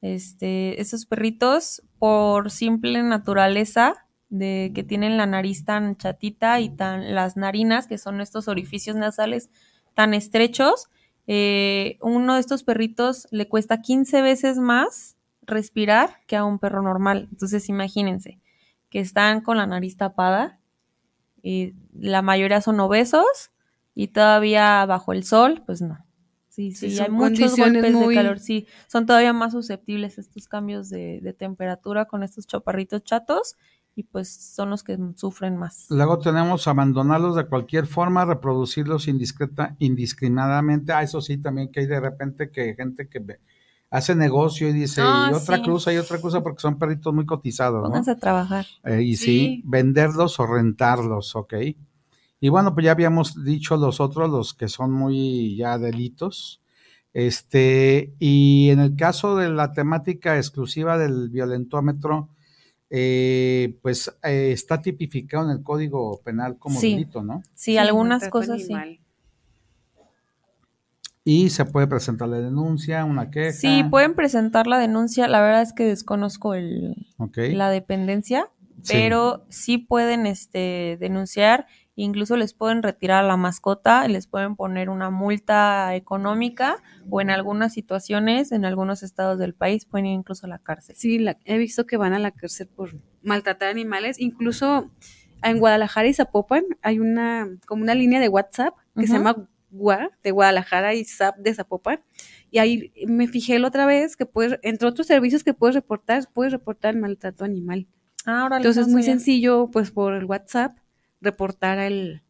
Este, esos perritos por simple naturaleza de que tienen la nariz tan chatita y tan las narinas que son estos orificios nasales tan estrechos, eh, uno de estos perritos le cuesta 15 veces más respirar que a un perro normal. Entonces, imagínense que están con la nariz tapada y la mayoría son obesos y todavía bajo el sol, pues no. Sí, sí, hay muchos golpes de calor, sí, son todavía más susceptibles estos cambios de, temperatura con estos chaparritos chatos y pues son los que sufren más. Luego tenemos abandonarlos de cualquier forma, reproducirlos indiscriminadamente. Ah, eso sí, también que hay de repente que gente que hace negocio y dice, y ah, otra cosa y otra cosa porque son perritos muy cotizados. Pónganse a trabajar. Eh, y sí. venderlos o rentarlos, ¿ok? Y bueno, pues ya habíamos dicho los otros, los que son muy ya delitos. Este, y en el caso de la temática exclusiva del violentómetro, eh, pues eh, está tipificado en el Código Penal como delito, ¿no? Sí, algunas cosas sí y se puede presentar la denuncia, una queja. Sí, pueden presentar la denuncia. La verdad es que desconozco el, la dependencia, pero sí pueden este, denunciar. Incluso les pueden retirar la mascota, les pueden poner una multa económica o en algunas situaciones, en algunos estados del país, pueden ir incluso a la cárcel. Sí, he visto que van a la cárcel por maltratar animales. Incluso en Guadalajara y Zapopan hay una, como una línea de WhatsApp que se llama de Guadalajara y SAP de Zapopan. Y ahí me fijé la otra vez que puedes, entre otros servicios que puedes reportar, puedes reportar el maltrato animal. Ah, Entonces es muy sencillo, pues por el WhatsApp, reportar al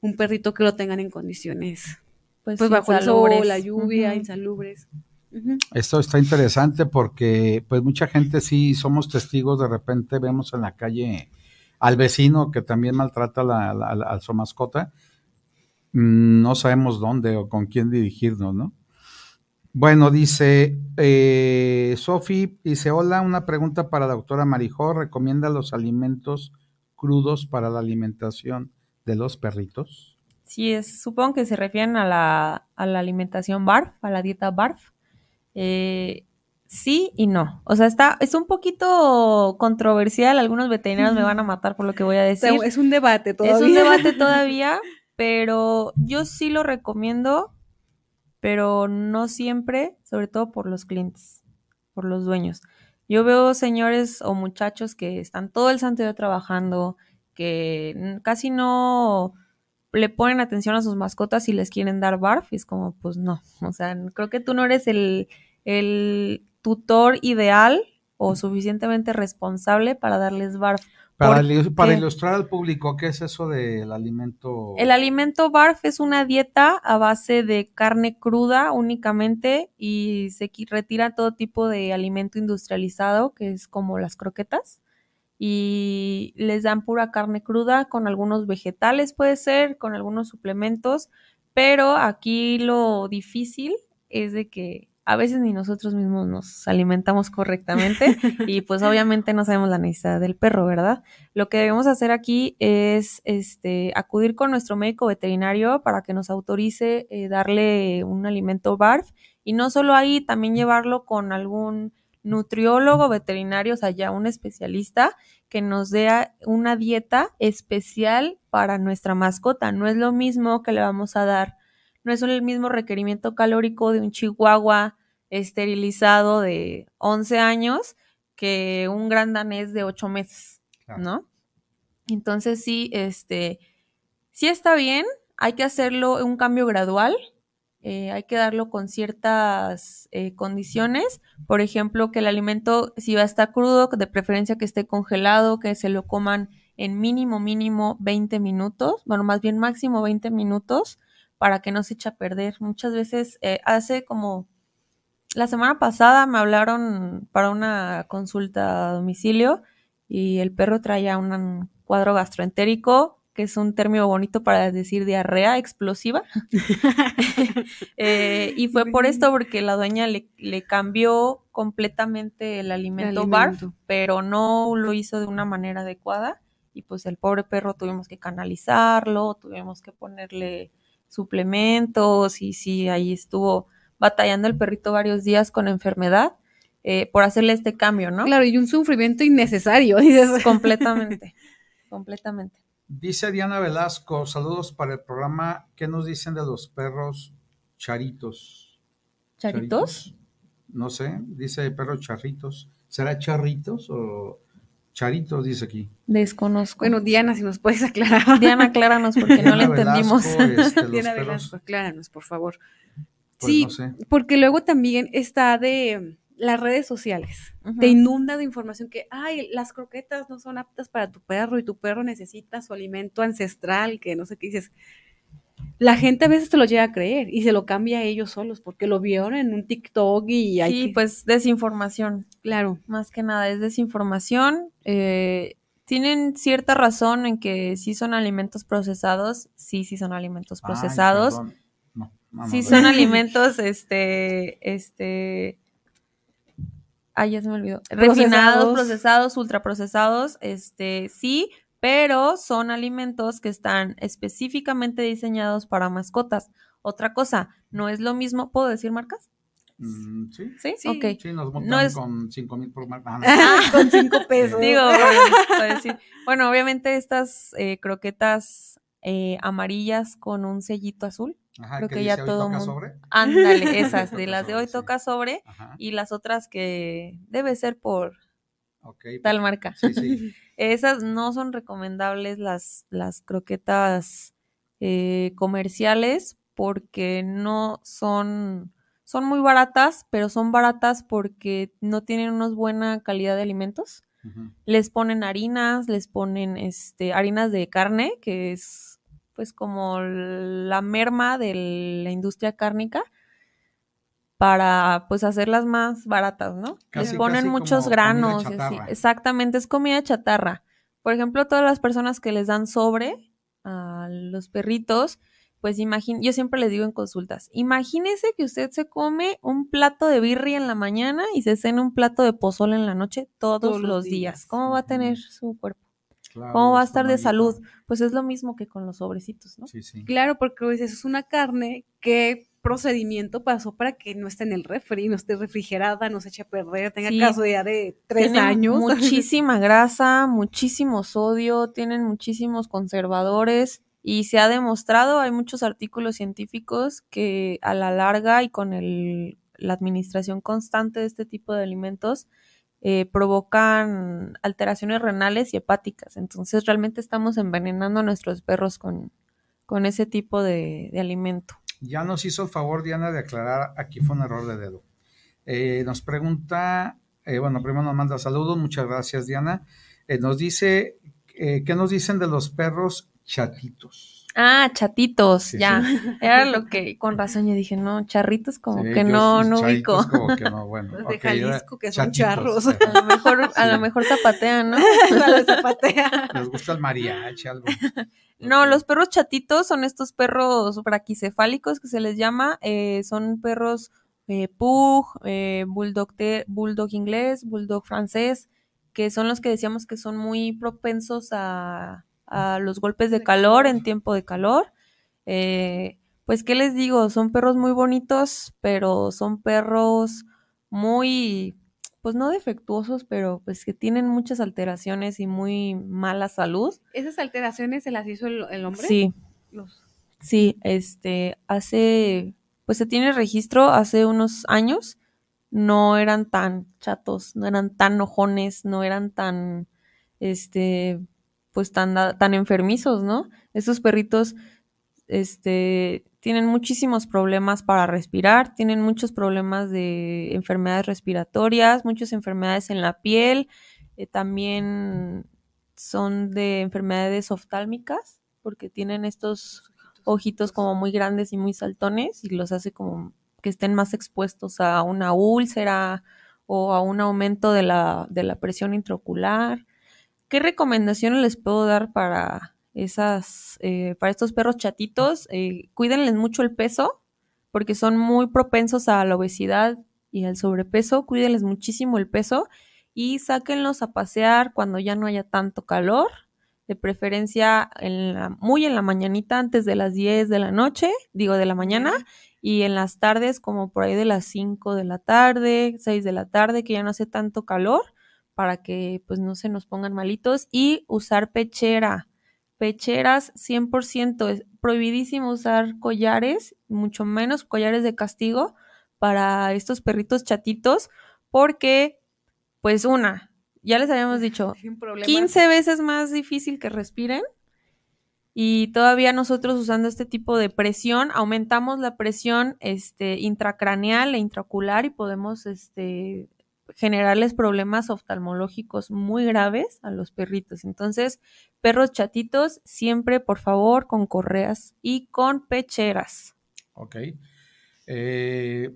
un perrito que lo tengan en condiciones, pues, pues bajo el sol, la lluvia, insalubres. Esto está interesante porque pues mucha gente sí somos testigos, de repente vemos en la calle al vecino que también maltrata la, a su mascota Mm, no sabemos dónde o con quién dirigirnos, ¿no? Bueno, dice eh, Sofi, dice, hola, una pregunta para la doctora Marijó, ¿recomienda los alimentos crudos para la alimentación de los perritos? Sí, supongo que se refieren a la, a la alimentación BARF, a la dieta BARF. Eh, sí y no. O sea, está, es un poquito controversial. Algunos veterinarios me van a matar por lo que voy a decir. Es un debate todavía. Es un debate todavía, pero yo sí lo recomiendo, pero no siempre, sobre todo por los clientes, por los dueños. Yo veo señores o muchachos que están todo el santo día trabajando, que casi no le ponen atención a sus mascotas y les quieren dar barf, es como, pues no, o sea, creo que tú no eres el, el tutor ideal o suficientemente responsable para darles barf. Para, ilustrar al público, ¿qué es eso del alimento? El alimento BARF es una dieta a base de carne cruda únicamente y se retira todo tipo de alimento industrializado, que es como las croquetas, y les dan pura carne cruda con algunos vegetales, puede ser, con algunos suplementos, pero aquí lo difícil es de que a veces ni nosotros mismos nos alimentamos correctamente y pues obviamente no sabemos la necesidad del perro, ¿verdad? Lo que debemos hacer aquí es este, acudir con nuestro médico veterinario para que nos autorice eh, darle un alimento BARF y no solo ahí, también llevarlo con algún nutriólogo veterinario, o sea, ya un especialista que nos dé una dieta especial para nuestra mascota. No es lo mismo que le vamos a dar no es el mismo requerimiento calórico de un chihuahua esterilizado de 11 años que un gran danés de 8 meses, ¿no? Entonces sí, este, sí está bien, hay que hacerlo un cambio gradual, eh, hay que darlo con ciertas eh, condiciones, por ejemplo, que el alimento, si va a estar crudo, de preferencia que esté congelado, que se lo coman en mínimo, mínimo 20 minutos, bueno, más bien máximo 20 minutos, para que no se eche a perder. Muchas veces eh, hace como la semana pasada me hablaron para una consulta a domicilio y el perro traía un cuadro gastroentérico, que es un término bonito para decir diarrea explosiva. Eh, y fue por esto, porque la dueña le, cambió completamente el alimento, bar, pero no lo hizo de una manera adecuada. Y pues el pobre perro tuvimos que canalizarlo, tuvimos que ponerle suplementos y si ahí estuvo batallando el perrito varios días con enfermedad eh, por hacerle este cambio, ¿no? Claro, y un sufrimiento innecesario. Dices. Completamente, completamente. Dice Diana Velasco, saludos para el programa. ¿Qué nos dicen de los perros charitos? ¿Charitos? charitos? No sé, dice perros charritos. ¿Será charritos o Charito dice aquí. Desconozco. Bueno, Diana, si nos puedes aclarar. Diana, acláranos porque no la entendimos. Este, Diana acláranos, por favor. Pues sí, porque luego también está de las redes sociales. Te inunda de información que, ay, las croquetas no son aptas para tu perro y tu perro necesita su alimento ancestral, que no sé qué dices la gente a veces te lo llega a creer y se lo cambia a ellos solos porque lo vieron en un TikTok y hay Sí, pues desinformación. Claro. Más que nada es desinformación. Eh, tienen cierta razón en que sí son alimentos procesados. Sí, sí son alimentos procesados. Ay, sí son alimentos, este, este... Ay, ya se me olvidó. Refinados, procesados, ultraprocesados, este, sí, pero son alimentos que están específicamente diseñados para mascotas. Otra cosa, no es lo mismo, ¿puedo decir marcas? Mm, sí. ¿Sí? Sí, nos con cinco mil por marca. Ah, ah, con cinco eh, pesos. Digo, bueno, obviamente estas eh, croquetas eh, amarillas con un sellito azul. Ajá, creo que, ya todo sobre? Ándale, esas, de las de hoy toca sobre y las otras que debe ser por tal pues, marca. Esas no son recomendables las, las croquetas eh, comerciales porque no son, son muy baratas, pero son baratas porque no tienen una buena calidad de alimentos. Les ponen harinas, les ponen este, harinas de carne, que es pues como la merma de la industria cárnica para pues hacerlas más baratas, ¿no? Les ponen muchos granos. Exactamente, es comida chatarra. Por ejemplo, todas las personas que les dan sobre a los perritos, pues imagín, yo siempre les digo en consultas, imagínese que usted se come un plato de birri en la mañana y se cena un plato de pozol en la noche todos, los días. ¿Cómo va a tener su cuerpo? ¿Cómo va a estar de salud? Pues es lo mismo que con los sobrecitos, ¿no? Sí, sí. Claro, porque pues, eso es una carne que procedimiento pasó para que no esté en el refri, no esté refrigerada, no se eche a perder, tenga caso caso ya de tres años. Muchísima grasa, muchísimo sodio, tienen muchísimos conservadores y se ha demostrado, hay muchos artículos científicos que a la larga y con el, la administración constante de este tipo de alimentos eh, provocan alteraciones renales y hepáticas. Entonces realmente estamos envenenando a nuestros perros con, ese tipo de alimento. Ya nos hizo el favor, Diana, de aclarar, aquí fue un error de dedo. Eh, nos pregunta, eh, bueno, primero nos manda saludos, muchas gracias, Diana. Eh, nos dice, ¿qué nos dicen de los perros chatitos? Ah, chatitos, ya. Era lo que con razón yo dije, no, charritos como que no, no ubico. Como que no, bueno. Los de Jalisco que son charros. Eh. A lo mejor, a lo mejor zapatean, ¿no? Les gusta el mariachi, algo. No, los perros chatitos son estos perros braquicefálicos que se les llama, eh, son perros eh, pug, eh, bulldog, bulldog inglés, bulldog francés, que son los que decíamos que son muy propensos a a los golpes de calor en tiempo de calor. Eh, pues, ¿qué les digo? Son perros muy bonitos, pero son perros muy, pues no defectuosos, pero pues que tienen muchas alteraciones y muy mala salud. ¿Esas alteraciones se las hizo el, hombre? Sí. Sí, este, hace, pues se tiene registro hace unos años, no eran tan chatos, no eran tan ojones, no eran tan, este, pues tan, tan enfermizos, ¿no? Estos perritos este, tienen muchísimos problemas para respirar, tienen muchos problemas de enfermedades respiratorias, muchas enfermedades en la piel, eh, también son de enfermedades oftálmicas, porque tienen estos ojitos como muy grandes y muy saltones y los hace como que estén más expuestos a una úlcera o a un aumento de la, de la presión intraocular. ¿Qué recomendaciones les puedo dar para esas, eh, para estos perros chatitos? Eh, cuídenles mucho el peso, porque son muy propensos a la obesidad y al sobrepeso. Cuídenles muchísimo el peso y sáquenlos a pasear cuando ya no haya tanto calor, de preferencia en muy en la mañanita, antes de las 10 de la noche, digo de la mañana, y en las tardes como por ahí de las 5 de la tarde, 6 de la tarde, que ya no hace tanto calor para que pues no se nos pongan malitos y usar pechera. Pecheras 100%, es prohibidísimo usar collares, mucho menos collares de castigo para estos perritos chatitos porque pues una, ya les habíamos dicho, 15 veces más difícil que respiren y todavía nosotros usando este tipo de presión aumentamos la presión este intracraneal e intraocular y podemos este generarles problemas oftalmológicos muy graves a los perritos. Entonces, perros chatitos, siempre, por favor, con correas y con pecheras. Ok. Eh,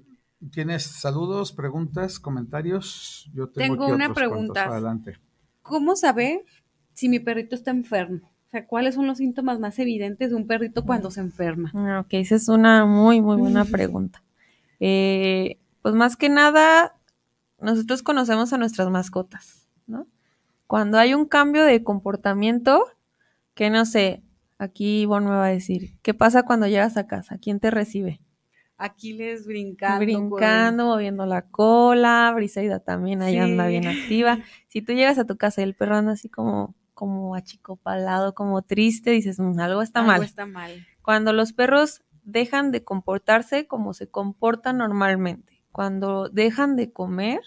¿Tienes saludos, preguntas, comentarios? Yo tengo, una pregunta. Adelante. ¿Cómo saber si mi perrito está enfermo? O sea, ¿cuáles son los síntomas más evidentes de un perrito cuando mm. se enferma? Ok, esa es una muy, muy buena pregunta. Eh, pues más que nada, nosotros conocemos a nuestras mascotas, ¿no? Cuando hay un cambio de comportamiento, que no sé, aquí Ivonne me va a decir, ¿qué pasa cuando llegas a casa? ¿Quién te recibe? Aquí les brincando. Brincando, moviendo la cola, Briseida también ahí anda bien activa. Si tú llegas a tu casa y el perro anda así como, como achicopalado, como triste, dices, mm, algo está mal. Algo está mal. Cuando los perros dejan de comportarse como se comportan normalmente cuando dejan de comer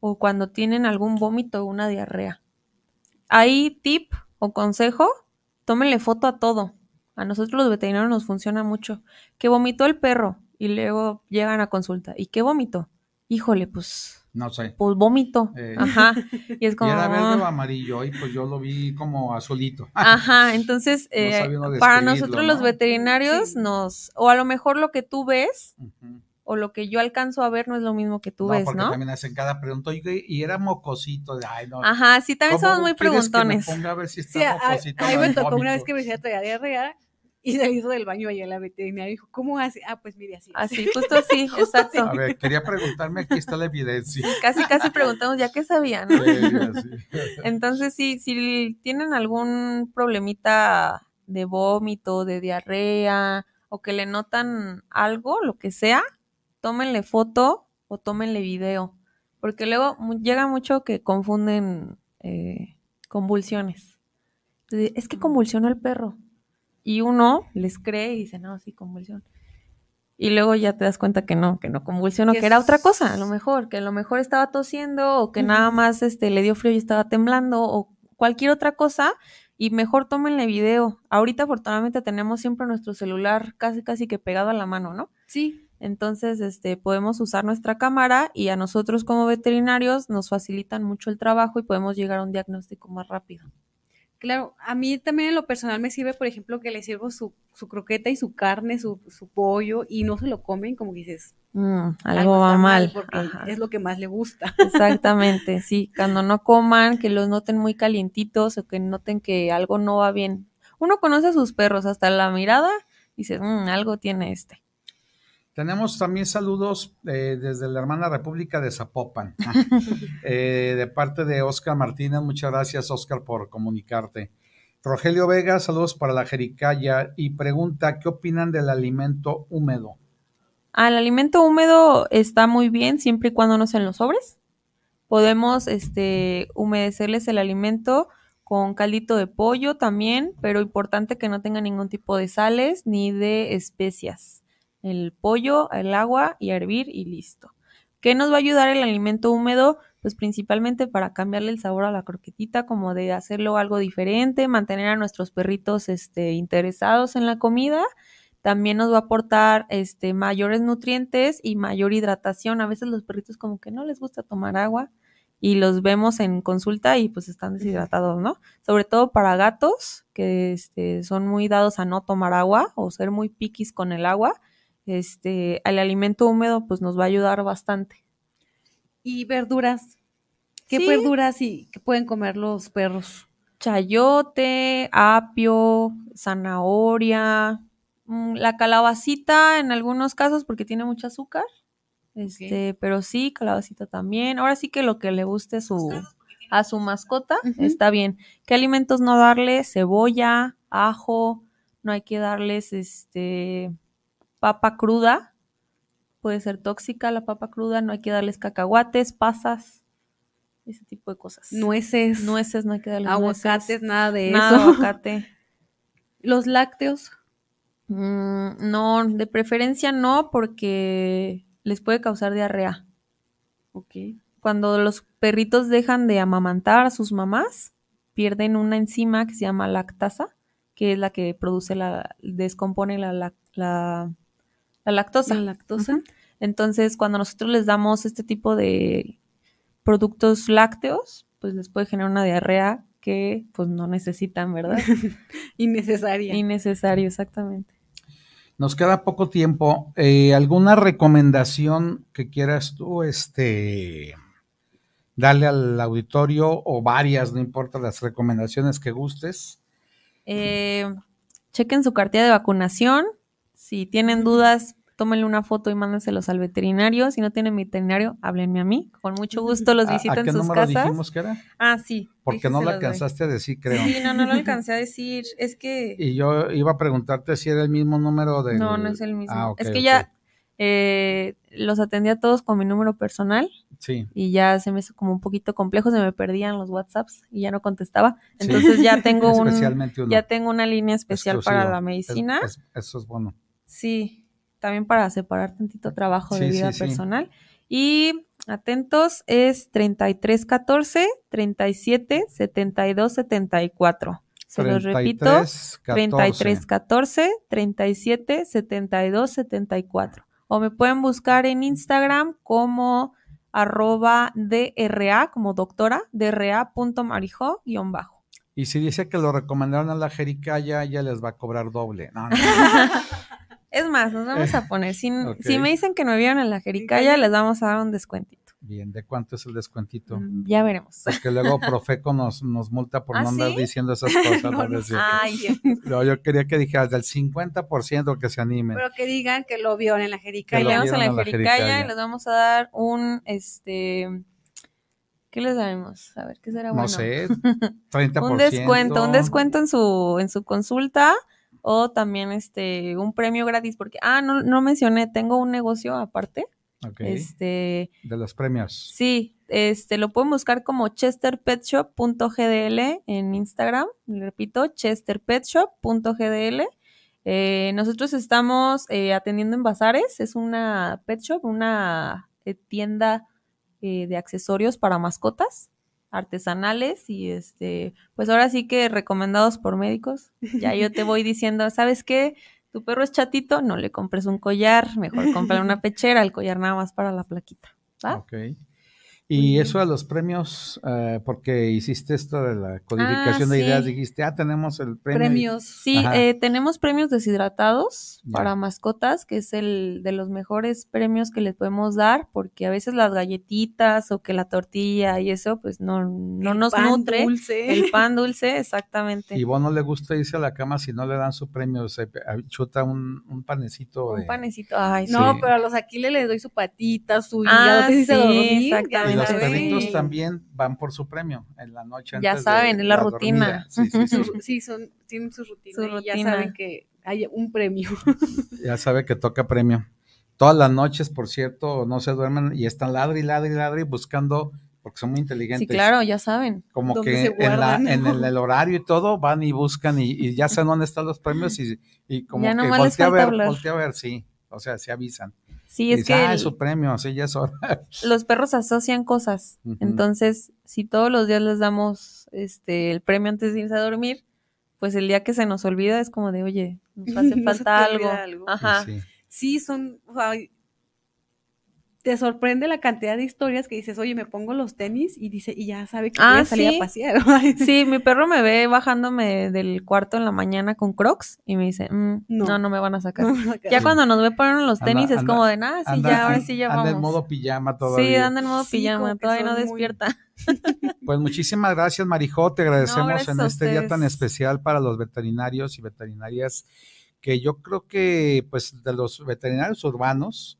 o cuando tienen algún vómito o una diarrea. Ahí tip o consejo, tómenle foto a todo. A nosotros los veterinarios nos funciona mucho. Que vomitó el perro y luego llegan a consulta. ¿Y qué vomitó? Híjole, pues no sé. Pues vómito. Eh, Ajá. Y es como. Y era verde o ah". amarillo, y pues yo lo vi como azulito. Ajá. Entonces, eh, para nosotros los veterinarios nos. O a lo mejor lo que tú ves o lo que yo alcanzo a ver no es lo mismo que tú no, ves, porque También hacen cada pregunta y, era mocosito de, ay, no. Ajá, sí, también somos muy preguntones. Que me a ver si está sí, mocosito. A, me tocó una vez que me decía tenía diarrea y se hizo del baño allá en la veterinaria y dijo, ¿cómo hace? Ah, pues mire, así. Así, justo así, exacto. A ver, quería preguntarme, aquí está la evidencia. Casi, casi preguntamos, ¿ya que sabían? Entonces, sí, si tienen algún problemita de vómito, de diarrea, o que le notan algo, lo que sea, tómenle foto o tómenle video, porque luego llega mucho que confunden eh, convulsiones. es que convulsionó el perro. Y uno les cree y dice, no, sí, convulsión. Y luego ya te das cuenta que no, que no convulsionó, que, era otra cosa, a lo mejor, que a lo mejor estaba tosiendo o que nada más este, le dio frío y estaba temblando o cualquier otra cosa, y mejor tómenle video. Ahorita afortunadamente tenemos siempre nuestro celular casi casi que pegado a la mano, ¿no? Sí. Entonces, este, podemos usar nuestra cámara y a nosotros como veterinarios nos facilitan mucho el trabajo y podemos llegar a un diagnóstico más rápido. Claro, a mí también en lo personal me sirve, por ejemplo, que le sirvo su, su croqueta y su carne, su, pollo, y no se lo comen, como dices. Mm, algo va mal. Porque es lo que más le gusta. Exactamente, sí. Cuando no coman, que los noten muy calientitos o que noten que algo no va bien. Uno conoce a sus perros hasta la mirada y dice, mm, algo tiene este. Tenemos también saludos eh, desde la hermana República de Zapopan, eh, de parte de Oscar Martínez. Muchas gracias, Oscar, por comunicarte. Rogelio Vega, saludos para la Jericaya y pregunta, ¿qué opinan del alimento húmedo? Al alimento húmedo está muy bien siempre y cuando no sean los sobres. Podemos este, humedecerles el alimento con caldito de pollo también, pero importante que no tenga ningún tipo de sales ni de especias el pollo, el agua y hervir y listo. ¿Qué nos va a ayudar el alimento húmedo? Pues principalmente para cambiarle el sabor a la croquetita, como de hacerlo algo diferente, mantener a nuestros perritos este, interesados en la comida. También nos va a aportar este, mayores nutrientes y mayor hidratación. A veces los perritos como que no les gusta tomar agua y los vemos en consulta y pues están deshidratados, ¿no? Sobre todo para gatos que este, son muy dados a no tomar agua o ser muy piquis con el agua este, al alimento húmedo pues nos va a ayudar bastante. ¿Y verduras? ¿Qué verduras y pueden comer los perros? Chayote, apio, zanahoria, mm, la calabacita en algunos casos porque tiene mucho azúcar. Este, pero sí, calabacita también. Ahora sí que lo que le guste su, a su mascota está bien. ¿Qué alimentos no darle? Cebolla, ajo, no hay que darles este papa cruda, puede ser tóxica la papa cruda, no hay que darles cacahuates, pasas, ese tipo de cosas. Nueces. Nueces, no hay que darles Aguacates, nada de eso. aguacate. Los lácteos. Mm, no, de preferencia no, porque les puede causar diarrea. Ok. Cuando los perritos dejan de amamantar a sus mamás, pierden una enzima que se llama lactasa, que es la que produce la, descompone la la lactosa. La lactosa. Entonces, cuando nosotros les damos este tipo de productos lácteos, pues les puede generar una diarrea que pues no necesitan, ¿verdad? Innecesaria. Innecesario, exactamente. Nos queda poco tiempo. Eh, ¿Alguna recomendación que quieras tú este, darle al auditorio o varias, no importa las recomendaciones que gustes? Eh, chequen su cartilla de vacunación. Si tienen dudas, tómenle una foto y mándenselos al veterinario. Si no tienen veterinario, háblenme a mí. Con mucho gusto los visito en sus casas. dijimos que era? Ah, sí. Porque no lo alcanzaste a decir, creo. Sí, no, no lo alcancé a decir. Es que... Y yo iba a preguntarte si era el mismo número de... No, no es el mismo. Ah, es que ya eh, los atendí a todos con mi número personal. Sí. Y ya se me hizo como un poquito complejo, se me perdían los WhatsApps y ya no contestaba. Entonces ya tengo un, ya tengo una línea especial para la medicina. eso es bueno. Sí también para separar tantito trabajo de vida personal. Y atentos, es 3314 37 72 74. Se los repito, 3314 37 72 74. O me pueden buscar en Instagram como arroba DRA, como doctora, DRA.marijo, guión bajo. Y si dice que lo recomendaron a la Jericaya, ya les va a cobrar doble. no. Es más, nos vamos a poner, si, me dicen que no vieron en la Jericaya, les vamos a dar un descuentito. Bien, ¿de cuánto es el descuentito? Mm, ya veremos. Porque luego Profeco nos, multa por ¿Ah, no andar diciendo esas cosas. no, yo quería que dijeras del 50% que se animen. Pero que digan que lo vieron en la Jericaya. a la, Jericaya y les vamos a dar un, este, ¿qué les damos? A ver, ¿qué será bueno? No sé, 30%. un descuento, un descuento en su, en su consulta o también este un premio gratis porque ah no, mencioné tengo un negocio aparte este de los premios sí este lo pueden buscar como chesterpetshop.gdl en Instagram le repito chesterpetshop.gdl eh, nosotros estamos eh, atendiendo en bazares es una pet shop una eh, tienda de accesorios para mascotas artesanales y este, pues ahora sí que recomendados por médicos. Ya yo te voy diciendo, ¿sabes qué? Tu perro es chatito, no le compres un collar, mejor comprar una pechera, el collar nada más para la plaquita. Y eso a los premios, eh, porque hiciste esto de la codificación ah, de ideas, dijiste, ah, tenemos el premio. Premios, sí, eh, tenemos premios deshidratados para mascotas, que es el de los mejores premios que les podemos dar, porque a veces las galletitas o que la tortilla y eso, pues no, no nos nutre. El pan dulce, exactamente. Y vos no le gusta irse a la cama si no le dan su premio, se chuta un, un panecito. Un panecito, ay, No, pero a los Aquiles les doy su patita, su ah, sí, exactamente los perritos también van por su premio en la noche. ya saben, es en la, rutina. Sí, tienen su rutina, Y ya saben que hay un premio. ya sabe que toca premio. Todas las noches, por cierto, no se duermen y están ladri, ladri, ladri buscando porque son muy inteligentes. Sí, claro, ya saben. Como que en, el, horario y todo van y buscan y, ya saben dónde están los premios y, como que voltea a ver, voltea a ver, sí, o sea, se avisan. Sí, es que. Ah, es su premio, sí, ya es hora. Los perros asocian cosas. Entonces, si todos los días les damos este el premio antes de irse a dormir, pues el día que se nos olvida es como de, oye, nos hace falta algo. Ajá. Sí. son te sorprende la cantidad de historias que dices, oye, me pongo los tenis y dice, y ya sabe que voy ah, a salir a pasear. sí, mi perro me ve bajándome del cuarto en la mañana con crocs y me dice, mm, no. no. me van a sacar. Ya cuando nos ve poner los tenis es como de nada, sí, ya, ahora sí ya vamos. Anda en modo pijama todavía. Sí, anda en modo pijama, todavía no despierta. Pues muchísimas gracias, Marijo. Te agradecemos en este día tan especial para los veterinarios y veterinarias que yo creo que, pues, de los veterinarios urbanos,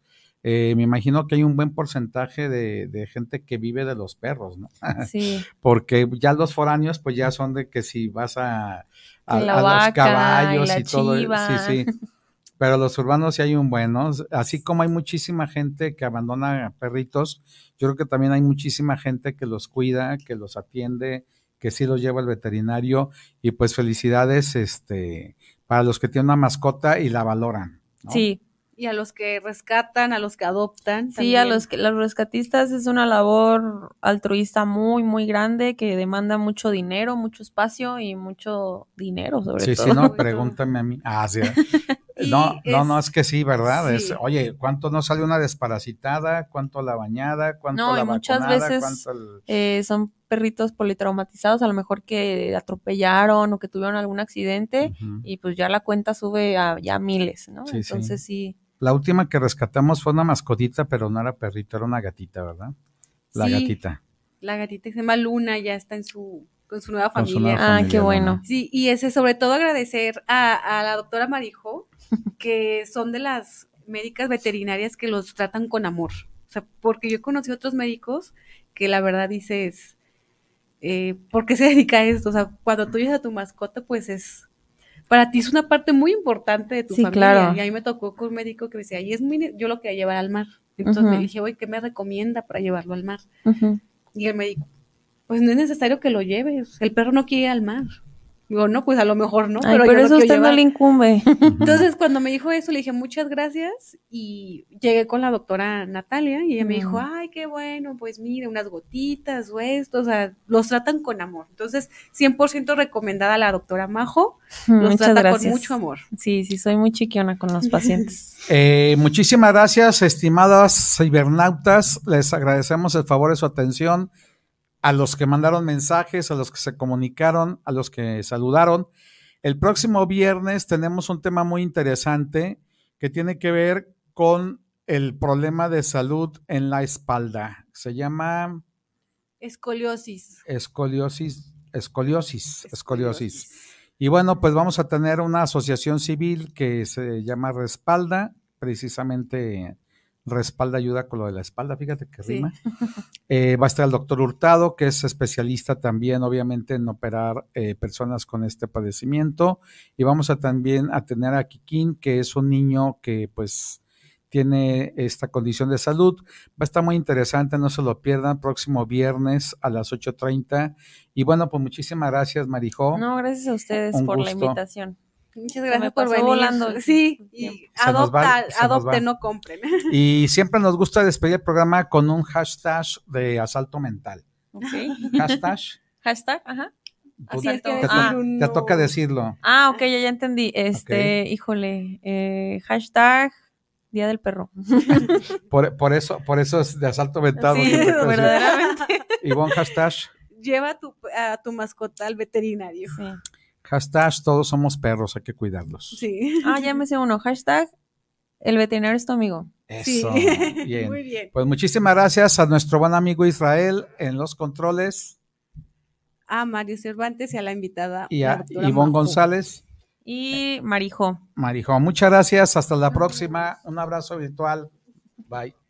eh, me imagino que hay un buen porcentaje de, gente que vive de los perros, ¿no? Sí. Porque ya los foráneos, pues ya son de que si vas a, los caballos y, todo. eso, Sí, sí. Pero los urbanos sí hay un buen, Así como hay muchísima gente que abandona perritos, yo creo que también hay muchísima gente que los cuida, que los atiende, que sí los lleva al veterinario. Y pues felicidades, este, para los que tienen una mascota y la valoran. Sí, y a los que rescatan, a los que adoptan. Sí, a los que los rescatistas es una labor altruista muy, muy grande que demanda mucho dinero, mucho espacio y mucho dinero sobre todo. Sí, sí, no, pregúntame a mí. Ah, sí. Eh, no, no, no, es que sí, ¿verdad? Es, oye, ¿cuánto no sale una desparasitada? ¿Cuánto la bañada? ¿Cuánto la muchas veces eh, son perritos politraumatizados, a lo mejor que atropellaron o que tuvieron algún accidente y pues ya la cuenta sube a ya miles, ¿no? Entonces sí. La última que rescatamos fue una mascotita, pero no era perrito, era una gatita, ¿verdad? La gatita. La gatita se llama Luna, ya está en su con su nueva familia. ah, qué bueno. Sí, y ese sobre todo agradecer a, la doctora Marijo, que son de las médicas veterinarias que los tratan con amor. O sea, porque yo conocí otros médicos que la verdad dices, eh, ¿por qué se dedica a esto? O sea, cuando tú llevas a tu mascota, pues es para ti es una parte muy importante de tu familia. Y a mí me tocó con un médico que me decía, y es yo lo quería llevar al mar. Entonces me dije, oye, ¿qué me recomienda para llevarlo al mar? Y el médico, pues no es necesario que lo lleves, el perro no quiere ir al mar. Digo, no, pues a lo mejor no. pero, eso usted no le incumbe. Entonces, cuando me dijo eso, le dije muchas gracias y llegué con la doctora Natalia y ella me dijo, mm. ay, qué bueno, pues mire, unas gotitas o esto, o sea, los tratan con amor. Entonces, 100% recomendada la doctora Majo, mm, los trata con mucho amor. Sí, sí, soy muy chiquiona con los pacientes. Eh, muchísimas gracias, estimadas cibernautas, les agradecemos el favor de su atención a los que mandaron mensajes, a los que se comunicaron, a los que saludaron. El próximo viernes tenemos un tema muy interesante que tiene que ver con el problema de salud en la espalda. Se llama... Escoliosis. Escoliosis, escoliosis, escoliosis. Y bueno, pues vamos a tener una asociación civil que se llama Respalda, precisamente respalda, ayuda con lo de la espalda, fíjate que rima. Eh, va a estar el doctor Hurtado, que es especialista también, obviamente, en operar eh, personas con este padecimiento. Y vamos a también a tener a Kikín, que es un niño que pues tiene esta condición de salud. Va a estar muy interesante, no se lo pierdan, próximo viernes a las 8.30. Y bueno, pues muchísimas gracias, Marijó. No, gracias a ustedes por la invitación. Muchas gracias por venir. volando. Sí, y adopta, adopte, no compren. Y siempre nos gusta despedir el programa con un hashtag de asalto mental. Hashtag. Hashtag, ajá. te, toca decirlo. Ah, ok, ya, entendí. Este, híjole, eh, hashtag Día del Perro. Por, eso, por eso es de asalto mental. Sí, verdaderamente. hashtag. Lleva a tu mascota al veterinario. Sí. Hashtag todos somos perros, hay que cuidarlos. Sí. Ah, llámese uno. Hashtag el veterinario es tu amigo. Eso. Muy bien. Pues muchísimas gracias a nuestro buen amigo Israel en los controles. A Mario Cervantes y a la invitada. Y a Ivonne González. Y Marijo. Marijo, muchas gracias. Hasta la próxima. Un abrazo virtual. Bye.